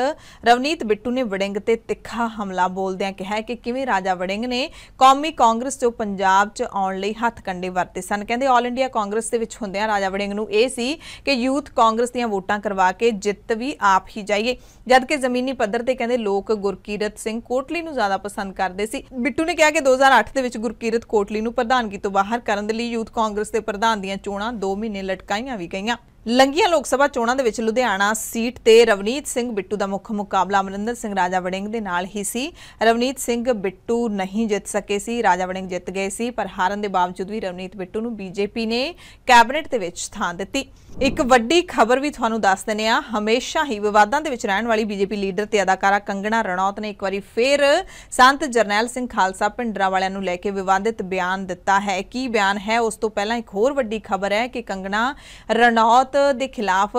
ਰਵਨੀਤ ਬਿੱਟੂ ਨੇ ਵੜਿੰਗ ਤੇ ਤਿੱਖਾ ਹਮਲਾ ਬੋਲਦਿਆਂ ਕਿਹਾ ਕਿ ਕਿਵੇਂ ਰਾਜਾ ਵੜਿੰਗ ਨੇ ਕੌਮੀ ਕਾਂਗਰਸ ਤੋਂ ਪੰਜਾਬ 'ਚ ਆਉਣ ਲਈ ਹੱਥ ਕੰਡੇ ਵਰਤੇ ਸਨ ਕਹਿੰਦੇ ਆਲ ਇੰਡੀਆ ਕਾਂਗਰਸ ਦੇ ਵਿੱਚ ਹੁੰਦਿਆਂ ਰਾਜਾ ਵੜਿੰਗ ਨੂੰ ਇਹ ਸੀ ਕਿ ਯੂਥ ਕਾਂਗਰਸ ਦੀਆਂ ਵੋਟਾਂ ਕਰਵਾ ਕੇ ਜਿੱਤ ਵੀ ਆਪ ਹੀ ਜਾਈਏ ਜਦ ਕਿ ਜ਼ਮੀਨੀ ਪੱਧਰ ਤੇ ਕਹਿੰਦੇ ਲੋਕ ਗੁਰਕੀਰਤ ਸਿੰਘ ਕੋਟਲੀ ਨੂੰ ਜ਼ਿਆਦਾ ਪਸੰਦ ਕਰਦੇ ਸੀ ਬਿੱਟੂ ਨੇ ਕਿਹਾ ਕਿ 2008 ਦੇ ਵਿੱਚ ਗੁਰਕੀਰਤ ਕੋਟਲੀ ਨੂੰ ਪ੍ਰਧਾਨਗੀ ਤੋਂ ਬਾਹਰ ਕਰਨ ਦੇ ਲਈ ਯੂਥ ਕਾਂਗਰਸ ਦੇ ਪ੍ਰਧਾਨ ਦੀਆਂ ਚੋਣਾਂ 2 ਮਹੀਨੇ ਲਟਕਾਈਆਂ ਵੀ ਗਈਆਂ ਲੰਗੀਆਂ ਲੋਕ ਸਭਾ ਚੋਣਾਂ ਦੇ ਵਿੱਚ ਲੁਧਿਆਣਾ ਸੀਟ ਤੇ ਰਵਨੀਤ ਸਿੰਘ ਬਿੱਟੂ ਦਾ ਮੁੱਖ ਮੁਕਾਬਲਾ ਅਮਰਿੰਦਰ ਸਿੰਘ ਰਾਜਾ ਵੜਿੰਗ ਦੇ ਨਾਲ ਹੀ ਸੀ ਰਵਨੀਤ ਸਿੰਘ ਬਿੱਟੂ ਨਹੀਂ ਜਿੱਤ ਸਕੇ ਸੀ ਰਾਜਾ ਵੜਿੰਗ ਜਿੱਤ ਗਏ ਸੀ ਪਰ ਹਾਰਨ ਦੇ ਬਾਵਜੂਦ ਵੀ ਰਵਨੀਤ ਬਿੱਟੂ ਨੂੰ ਬੀਜੇਪੀ ਨੇ ਕੈਬਨਿਟ ਦੇ ਵਿੱਚ ਥਾਂ ਦਿੱਤੀ ਇੱਕ ਵੱਡੀ ਖਬਰ ਵੀ ਤੁਹਾਨੂੰ ਦੱਸ ਦਿੰਨੇ ਆ ਹਮੇਸ਼ਾ ਹੀ ਵਿਵਾਦਾਂ ਦੇ ਵਿੱਚ ਰਹਿਣ ਵਾਲੀ ਬੀਜੇਪੀ ਲੀਡਰ ਤੇ ਅਦਾਕਾਰਾ ਕੰਗਣਾ ਰਣੌਤ ਨੇ ਇੱਕ ਵਾਰੀ ਫੇਰ ਸੰਤ ਜਰਨੈਲ ਸਿੰਘ ਖਾਲਸਾ ਪਿੰਡਰਾ ਵਾਲਿਆਂ ਨੂੰ ਲੈ ਕੇ ਵਿਵਾਦਿਤ ਬਿਆਨ ਦਿੱਤਾ ਹੈ ਕੀ ਬਿਆਨ ਹੈ ਉਸ ਤੋਂ ਪਹਿਲਾਂ ਇੱਕ ਹੋਰ ਵੱਡੀ ਖਬਰ ਹੈ ਕਿ ਕੰਗਣਾ ਰਣੌਤ ਦੇ ਖਿਲਾਫ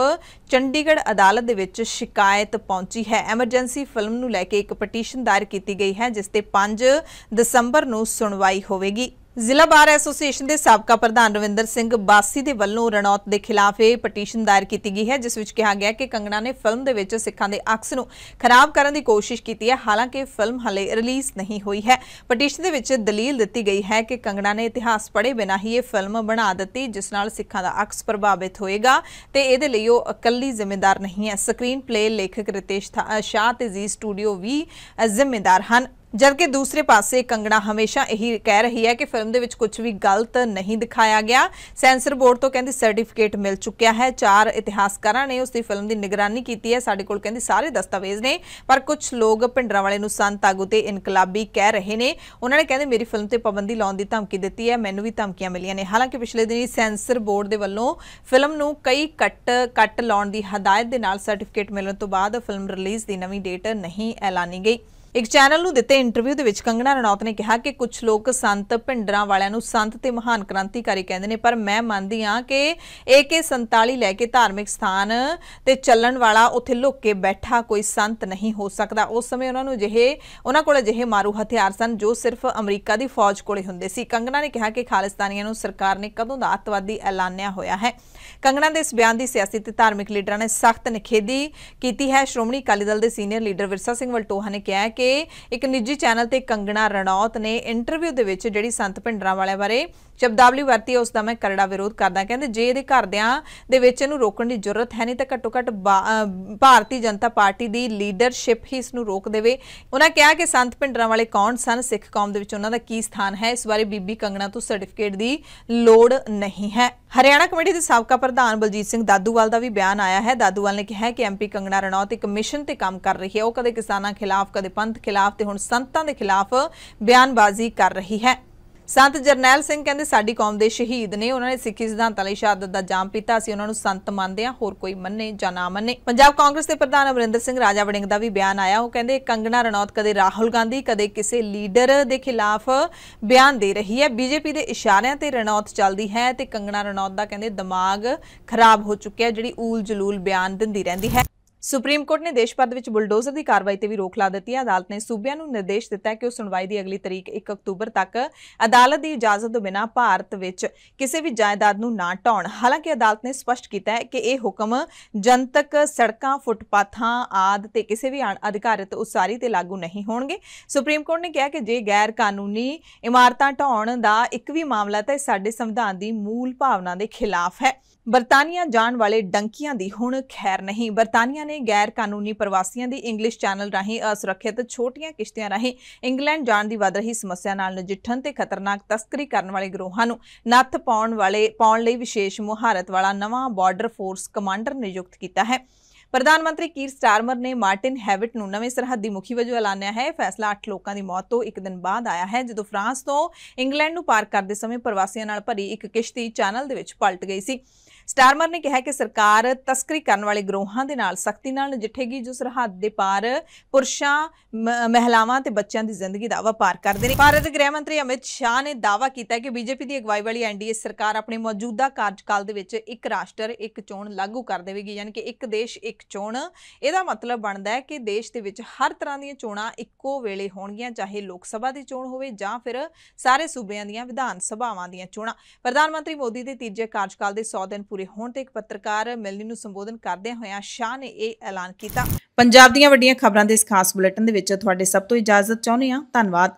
ਚੰਡੀਗੜ੍ਹ ਅਦਾਲਤ ਦੇ ਵਿੱਚ ਸ਼ਿਕਾਇਤ ਪਹੁੰਚੀ ਹੈ ਐਮਰਜੈਂਸੀ ਫਿਲਮ ਨੂੰ ਲੈ ਕੇ ਇੱਕ ਪਟੀਸ਼ਨ ਦਾਇਰ ਕੀਤੀ ਗਈ ਹੈ ਜਿਸ ਤੇ 5 ਦਸੰਬਰ ਨੂੰ ਸੁਣਵਾਈ ਹੋਵੇਗੀ ਜ਼ਿਲ੍ਹਾ ਬਾਰ ਐਸੋਸੀਏਸ਼ਨ ਦੇ ਸਾਬਕਾ ਪ੍ਰਧਾਨ ਰਵਿੰਦਰ ਸਿੰਘ ਬਾਸੀ ਦੇ ਵੱਲੋਂ ਰਣੌਤ ਦੇ ਖਿਲਾਫ ਇਹ ਪਟੀਸ਼ਨ ਦਾਇਰ ਕੀਤੀ ਗਈ ਹੈ ਜਿਸ ਵਿੱਚ ਕਿਹਾ ਗਿਆ ਕਿ ਕੰਗਣਾ ਨੇ ਫਿਲਮ ਦੇ ਵਿੱਚ ਸਿੱਖਾਂ ਦੇ ਅਕਸ ਨੂੰ ਖਰਾਬ ਕਰਨ ਦੀ ਕੋਸ਼ਿਸ਼ ਕੀਤੀ ਹੈ ਹਾਲਾਂਕਿ ਫਿਲਮ ਹਲੇ ਰਿਲੀਜ਼ ਨਹੀਂ ਹੋਈ ਹੈ ਪਟੀਸ਼ਨ ਦੇ ਵਿੱਚ ਦਲੀਲ ਦਿੱਤੀ ਗਈ ਹੈ ਕਿ ਕੰਗਣਾ ਨੇ ਇਤਿਹਾਸ ਪੜ੍ਹੇ ਬਿਨਾਂ ਹੀ ਇਹ ਫਿਲਮ ਬਣਾ ਦਿੱਤੀ ਜਿਸ ਨਾਲ ਸਿੱਖਾਂ ਦਾ ਅਕਸ ਪ੍ਰਭਾਵਿਤ ਹੋਏਗਾ ਤੇ ਇਹਦੇ ਲਈ ਉਹ ਇਕੱਲੀ ਜ਼ਿੰਮੇਦਾਰ ਨਹੀਂ ਹੈ ਸਕਰੀਨ ਪਲੇ ਲੇਖਕ ਰਿਤੇਸ਼ ਸ਼ਾਹ ਤੇ ਜੀ ਸਟੂਡੀਓ ਵੀ ਜ਼ਿੰਮੇਦਾਰ ਹਨ ਜਦਕਿ ਦੂਸਰੇ ਪਾਸੇ ਕੰਗਣਾ ਹਮੇਸ਼ਾ ਇਹੀ ਕਹਿ ਰਹੀ ਹੈ ਕਿ ਫਿਲਮ ਦੇ ਵਿੱਚ ਕੁਝ ਵੀ ਗਲਤ ਨਹੀਂ ਦਿਖਾਇਆ ਗਿਆ ਸੈਂਸਰ ਬੋਰਡ ਤੋਂ ਕਹਿੰਦੀ ਸਰਟੀਫਿਕੇਟ ਮਿਲ ਚੁੱਕਿਆ ਹੈ ਚਾਰ ਇਤਿਹਾਸਕਾਰਾਂ ਨੇ ਉਸ ਦੀ ਫਿਲਮ ਦੀ ਨਿਗਰਾਨੀ ਕੀਤੀ ਹੈ ਸਾਡੇ ਕੋਲ ਕਹਿੰਦੀ ਸਾਰੇ ਦਸਤਾਵੇਜ਼ ਨੇ ਪਰ ਕੁਝ ਲੋਕ ਭਿੰਡਰਾਂ ਵਾਲੇ ਨੂੰ ਸੰਤ ਆਗੂ ਤੇ ਇਨਕਲਾਬੀ ਕਹਿ ਰਹੇ ਨੇ ਉਹਨਾਂ ਨੇ ਕਹਿੰਦੇ ਮੇਰੀ ਫਿਲਮ ਤੇ ਪਾਬੰਦੀ ਲਾਉਣ ਦੀ ਧਮਕੀ ਦਿੱਤੀ ਹੈ ਮੈਨੂੰ ਵੀ ਧਮਕੀਆਂ ਮਿਲੀਆਂ ਨੇ ਹਾਲਾਂਕਿ ਪਿਛਲੇ ਦਿਨੀ ਸੈਂਸਰ ਬੋਰਡ ਦੇ ਵੱਲੋਂ ਫਿਲਮ ਨੂੰ ਕਈ ਕੱਟ ਕੱਟ ਲਾਉਣ ਦੀ ਹਦਾਇਤ ਦੇ ਨਾਲ ਸਰਟੀਫਿਕੇਟ ਮਿਲਣ ਤੋਂ ਬਾਅਦ ਫਿਲਮ ਰਿਲੀਜ਼ ਦੀ ਨਵੀਂ ਡੇਟ ਨਹੀਂ ਐਲਾਨੀ ਗਈ ਇੱਕ ਚੈਨਲ ਨੂੰ ਦਿੱਤੇ ਇੰਟਰਵਿਊ ਦੇ ਵਿੱਚ ਕੰਗਣਾ ਰਣੌਤ ਨੇ ਕਿਹਾ ਕਿ ਕੁਝ ਲੋਕ ਸੰਤ ਭਿੰਡਰਾਂ ਵਾਲਿਆਂ ਨੂੰ ਸੰਤ ਤੇ ਮਹਾਨ ਕ੍ਰਾਂਤੀਕਾਰੀ ਕਹਿੰਦੇ ਨੇ ਪਰ ਮੈਂ ਮੰਨਦੀ ਹਾਂ ਕਿ ਏਕੇ 47 ਲੈ ਕੇ ਧਾਰਮਿਕ ਸਥਾਨ ਤੇ ਚੱਲਣ ਵਾਲਾ ਉੱਥੇ ਲੁੱਕ ਕੇ ਬੈਠਾ ਕੋਈ ਸੰਤ ਨਹੀਂ ਹੋ ਸਕਦਾ ਉਸ ਸਮੇਂ ਉਹਨਾਂ ਨੂੰ ਜਿਹੇ ਉਹਨਾਂ ਕੋਲ ਜਿਹੇ ਮਾਰੂ ਹਥਿਆਰ ਸਨ ਜੋ ਸਿਰਫ ਅਮਰੀਕਾ ਦੀ ਫੌਜ ਕੋਲੇ ਹੁੰਦੇ ਸੀ ਕੰਗਣਾ ਨੇ ਕਿਹਾ ਕਿ ਖਾਲਿਸਤਾਨੀਆਂ ਨੂੰ ਸਰਕਾਰ ਨੇ ਕਦੋਂ ਦਾ ਅੱਤਵਾਦੀ ਐਲਾਨਿਆ ਹੋਇਆ ਹੈ ਕੰਗਣਾ ਦੇ ਇਸ ਬਿਆਨ ਦੀ ਸਿਆਸੀ ਤੇ ਧਾਰਮਿਕ ਲੀਡਰਾਂ ਨੇ ਸਖਤ ਨਿਖੇਧੀ ਕੀਤੀ ਹੈ ਸ਼੍ਰੋਮਣੀ ਅਕਾਲੀ ਦਲ ਦੇ ਸੀਨੀਅਰ ਲੀਡਰ ਵਿਰਸਾ ਸਿੰਘ ਵਲਟੋਹਾ ਨੇ ਕਿਹਾ ਕਿ ਇੱਕ ਨਿੱਜੀ ਚੈਨਲ ਤੇ ਕੰਗਣਾ ਰਣੌਤ ਨੇ ਇੰਟਰਵਿਊ ਦੇ ਵਿੱਚ ਜਿਹੜੀ ਸੰਤ ਭਿੰਡਰਾਂ ਵਾਲਿਆਂ ਬਾਰੇ ਸ਼ਬਦਾਵਲੀ ਵਰਤੀ ਉਸ ਦਾ ਮੈਂ ਕਰੜਾ ਵਿਰੋਧ ਕਰਦਾ ਕਹਿੰਦੇ ਜੇ ਇਹਦੇ ਘਰਦਿਆਂ ਦੇ ਵਿੱਚ ਇਹਨੂੰ ਰੋਕਣ ਦੀ ਜ਼ਰੂਰਤ ਹੈ ਨਹੀਂ ਤਾਂ ਘੱਟੋ ਘੱਟ ਭਾਰਤੀ ਜਨਤਾ ਪਾਰਟੀ ਦੀ ਲੀਡਰਸ਼ਿਪ ਹੀ ਇਸ ਨੂੰ ਰੋਕ ਦੇਵੇ ਉਹਨਾਂ ਕਿਹਾ ਕਿ ਸੰਤ ਪਿੰਡਰਾਂ ਵਾਲੇ ਕੌਣ ਸਨ ਸਿੱਖ ਕੌਮ ਦੇ ਵਿੱਚ ਉਹਨਾਂ ਦਾ ਕੀ ਸਥਾਨ ਹੈ ਇਸ ਬਾਰੇ ਬੀਬੀ ਕੰਗਣਾ ਤੋਂ ਸਰਟੀਫਿਕੇਟ ਦੀ ਲੋੜ ਨਹੀਂ ਹੈ ਹਰਿਆਣਾ ਕਮੇਟੀ ਦੇ ਸਾਬਕਾ ਪ੍ਰਧਾਨ ਬਲਜੀਤ ਸਿੰਘ ਦਾਦੂਵਾਲ ਦਾ ਵੀ ਬਿਆਨ ਆਇਆ ਹੈ ਦਾਦੂਵਾਲ ਨੇ ਕਿਹਾ ਕਿ ਐਮਪੀ ਕੰਗਣਾ ਰਣੌਤ ਇੱਕ ਮਿਸ਼ਨ ਤੇ ਕੰਮ ਕਰ ਰਹੀ ਹੈ ਉਹ ਕਦੇ ਕਿਸਾਨਾਂ ਖਿਲਾਫ ਕਦੇ ਪੰਥ ਖਿਲਾਫ ਤੇ ਹੁਣ ਸੰਤਾਂ ਦੇ ਖਿਲਾਫ ਬਿਆਨਬਾਜ਼ੀ ਕਰ ਰਹੀ ਹੈ ਸੰਤ ਜਰਨੈਲ ਸਿੰਘ ਕਹਿੰਦੇ ਸਾਡੀ ਕੌਮ ਦੇ ਸ਼ਹੀਦ ਨੇ ਉਹਨਾਂ ਨੇ ਸਿੱਖੀ ਸਿਧਾਂਤਾਂ ਲਈ ਸ਼ਹਾਦਤ ਦਾ ਜਾਮ ਪੀਤਾ ਅਸੀਂ ਉਹਨਾਂ ਨੂੰ ਸੰਤ ਮੰਨਦੇ ਹਾਂ ਹੋਰ ਕੋਈ ਮੰਨੇ ਜਾਂ ਨਾ ਮੰਨੇ ਪੰਜਾਬ ਕਾਂਗਰਸ ਦੇ ਪ੍ਰਧਾਨ ਅਮਰਿੰਦਰ ਸਿੰਘ ਰਾਜਾ ਵੜਿੰਗ ਦਾ ਵੀ ਬਿਆਨ ਆਇਆ ਉਹ ਕਹਿੰਦੇ ਕੰਗਣਾ ਰਣੌਤ ਕਦੇ ਰਾਹੁਲ ਗਾਂਧੀ ਕਦੇ ਕਿਸੇ ਲੀਡਰ ਦੇ ਖਿਲਾਫ ਬਿਆਨ ਦੇ ਰਹੀ ਹੈ ਬੀਜੇਪੀ ਦੇ ਇਸ਼ਾਰਿਆਂ ਤੇ ਰਣੌਤ ਚੱਲਦੀ ਹੈ ਤੇ ਕੰਗਣਾ ਰਣੌਤ ਦਾ ਕਹਿੰਦੇ ਦਿਮਾਗ ਖਰਾਬ ਹੋ ਚੁੱਕਿਆ ਜਿਹੜੀ ਊਲ ਜਲੂਲ ਬਿਆਨ ਦਿੰਦੀ ਰਹਿੰਦੀ ਹੈ ਸੁਪਰੀਮ ਕੋਰਟ ਨੇ ਦੇਸ਼ ਭਰ ਦੇ ਵਿੱਚ ਬੁਲਡੋਜ਼ਰ ਦੀ ਕਾਰਵਾਈ ਤੇ ਵੀ ਰੋਕ ਲਾ ਦਿੱਤੀ ਹੈ ਅਦਾਲਤ ਨੇ ਸੂਬਿਆਂ ਨੂੰ ਨਿਰਦੇਸ਼ ਦਿੱਤਾ ਹੈ ਕਿ ਉਹ ਸੁਣਵਾਈ ਦੀ ਅਗਲੀ ਤਰੀਕ 1 ਅਕਤੂਬਰ ਤੱਕ ਅਦਾਲਤ ਦੀ ਇਜਾਜ਼ਤ ਤੋਂ ਬਿਨਾਂ ਭਾਰਤ ਵਿੱਚ ਕਿਸੇ ਵੀ ਜਾਇਦਾਦ ਨੂੰ ਨਾ ਢਾਉਣ ਹਾਲਾਂਕਿ ਅਦਾਲਤ ਨੇ ਸਪਸ਼ਟ ਕੀਤਾ ਹੈ ਕਿ ਇਹ ਹੁਕਮ ਜਨਤਕ ਸੜਕਾਂ ਫੁੱਟਪਾਥਾਂ ਆਦ ਤੇ ਕਿਸੇ ਵੀ ਅਧਿਕਾਰਤ ਉਸਾਰੀ ਤੇ ਲਾਗੂ ਨਹੀਂ ਹੋਣਗੇ ਸੁਪਰੀਮ ਕੋਰਟ ਨੇ ਕਿਹਾ ਕਿ ਜੇ ਗੈਰ ਕਾਨੂੰਨੀ ਇਮਾਰਤਾਂ ਢਾਉਣ ਦਾ ਇੱਕ ਵੀ ਮਾਮਲਾ ਤਾਂ ਸਾਡੇ ਸੰਵਿਧਾਨ ਦੀ ਮੂਲ ਭਾਵਨਾ ਦੇ ਖਿਲਾਫ ਹੈ ਬਰਤਾਨੀਆ ਜਾਣ ਵਾਲੇ ਡੰਕੀਆਂ ਦੀ ਹੁਣ ਖੈਰ ਨਹੀਂ ਬਰਤਾਨੀਆ ਨੇ ਗੈਰ ਕਾਨੂੰਨੀ ਪ੍ਰਵਾਸੀਆਂ ਦੀ ਇੰਗਲਿਸ਼ ਚੈਨਲ ਰਾਹੀਂ ਅਸੁਰੱਖਿਅਤ ਛੋਟੀਆਂ ਕਿਸ਼ਤੀਆਂ ਰਾਹੀਂ ਇੰਗਲੈਂਡ ਜਾਣ ਦੀ ਵੱਧ ਰਹੀ ਸਮੱਸਿਆ ਨਾਲ ਨਜਿੱਠਣ ਤੇ ਖਤਰਨਾਕ ਤਸਕਰੀ ਕਰਨ ਵਾਲੇ ਗਰੋਹਾਂ ਨੂੰ ਨੱਥ ਪਾਉਣ ਵਾਲੇ ਪਾਉਣ ਲਈ ਵਿਸ਼ੇਸ਼ ਮੁਹਾਰਤ ਵਾਲਾ ਨਵਾਂ ਬਾਰਡਰ ਫੋਰਸ ਕਮਾਂਡਰ ਨਿਯੁਕਤ ਕੀਤਾ ਹੈ ਪ੍ਰਧਾਨ ਮੰਤਰੀ ਕੀਰ ਸਟਾਰਮਰ ਨੇ ਮਾਰਟਿਨ ਹੈਵਿਟ ਨੂੰ ਨਵੇਂ ਸਰਹੱਦੀ ਮੁਖੀ ਵਜੋਂ ਐਲਾਨਿਆ ਹੈ ਫੈਸਲਾ 8 ਲੋਕਾਂ ਦੀ ਮੌਤ ਤੋਂ ਇੱਕ ਦਿਨ ਬਾਅਦ ਆਇਆ ਹੈ ਜਦੋਂ ਫਰਾਂਸ ਤੋਂ ਇੰਗਲੈਂਡ ਨੂੰ ਪਾਰ ਕਰਦੇ ਸਮੇਂ ਪ੍ਰਵਾਸੀਆਂ ਨਾਲ ਭਰੀ ਇੱਕ ਕਿਸ਼ਤੀ ਚੈਨਲ ਦੇ ਵਿੱਚ ਪਲਟ ਗਈ ਸੀ ਸਟਾਰਮਰ ਨੇ ਕਿਹਾ ਕਿ ਸਰਕਾਰ ਤਸਕਰੀ ਕਰਨ ਵਾਲੇ ਗਰੋਹਾਂ ਦੇ ਨਾਲ ਸਖਤੀ ਨਾਲ ਨਜਿੱਠੇਗੀ ਜੋ ਸਰਹੱਦ ਦੇ ਪਾਰ ਪੁਰਸ਼ਾਂ ਮਹਿਲਾਵਾਂ ਤੇ ਬੱਚਿਆਂ ਦੀ ਜ਼ਿੰਦਗੀ ਦਾ ਵਪਾਰ ਕਰਦੇ ਨੇ ਭਾਰਤ ਦੇ ਗ੍ਰਹਿ ਮੰਤਰੀ ਅਮਿਤ ਸ਼ਾਹ ਨੇ ਦਾਅਵਾ ਕੀਤਾ ਕਿ ਬੀਜੇਪੀ ਦੀ ਅਗਵਾਈ ਵਾਲੀ ਐਨਡੀਏ ਸਰਕਾਰ ਆਪਣੇ ਮੌਜੂਦਾ ਕਾਰਜਕਾਲ ਦੇ ਵਿੱਚ ਇੱਕ ਰਾਸ਼ਟਰ ਇੱਕ ਚੋਣ ਲਾਗੂ ਕਰ ਦੇਵੇਗੀ ਯਾਨੀ ਕਿ ਇੱਕ ਦੇਸ਼ ਇੱਕ ਚੋਣ ਇਹਦਾ ਮਤਲਬ ਬਣਦਾ ਹੈ ਕਿ ਦੇਸ਼ ਦੇ ਵਿੱਚ ਹਰ ਤਰ੍ਹਾਂ ਦੀਆਂ ਚੋਣਾਂ ਇੱਕੋ ਵੇਲੇ ਹੋਣਗੀਆਂ ਚਾਹੇ ਲੋਕ ਸਭਾ ਦੀ ਚੋਣ ਹੋਵੇ ਜਾਂ ਫਿਰ ਸਾਰੇ ਸੂਬਿਆਂ ਦੀਆਂ ਵਿਧਾਨ ਸਭਾਵਾਂ ਦੀਆਂ ਚੋਣਾਂ ਪ੍ਰਧਾਨ ਮੰਤਰੀ ਮੋਦੀ ਦੇ ਤੀਜੇ ਕਾਰਜਕਾਲ ਦੇ 100 ਦਿਨ ਪੂਰੇ ਹੋਣ ਤੇ ਇੱਕ ਪੱਤਰਕਾਰ ਮਿਲਣੀ ਨੂੰ ਸੰਬੋਧਨ ਕਰਦਿਆਂ ਹੋਇਆਂ ਸ਼ਾਹ ਨੇ ਇਹ ਐਲਾਨ ਕੀਤਾ ਪੰਜਾਬ ਦੀਆਂ ਵੱਡੀਆਂ ਖਬਰਾਂ ਦੇ ਇਸ ਖਾਸ ਬੁਲੇਟਿਨ ਦੇ ਵਿੱਚ ਤੁਹਾਡੇ ਸਭ ਤੋਂ ਇਜਾਜ਼ਤ ਚਾਹੁੰਦੇ ਹਾਂ ਧੰਨਵਾਦ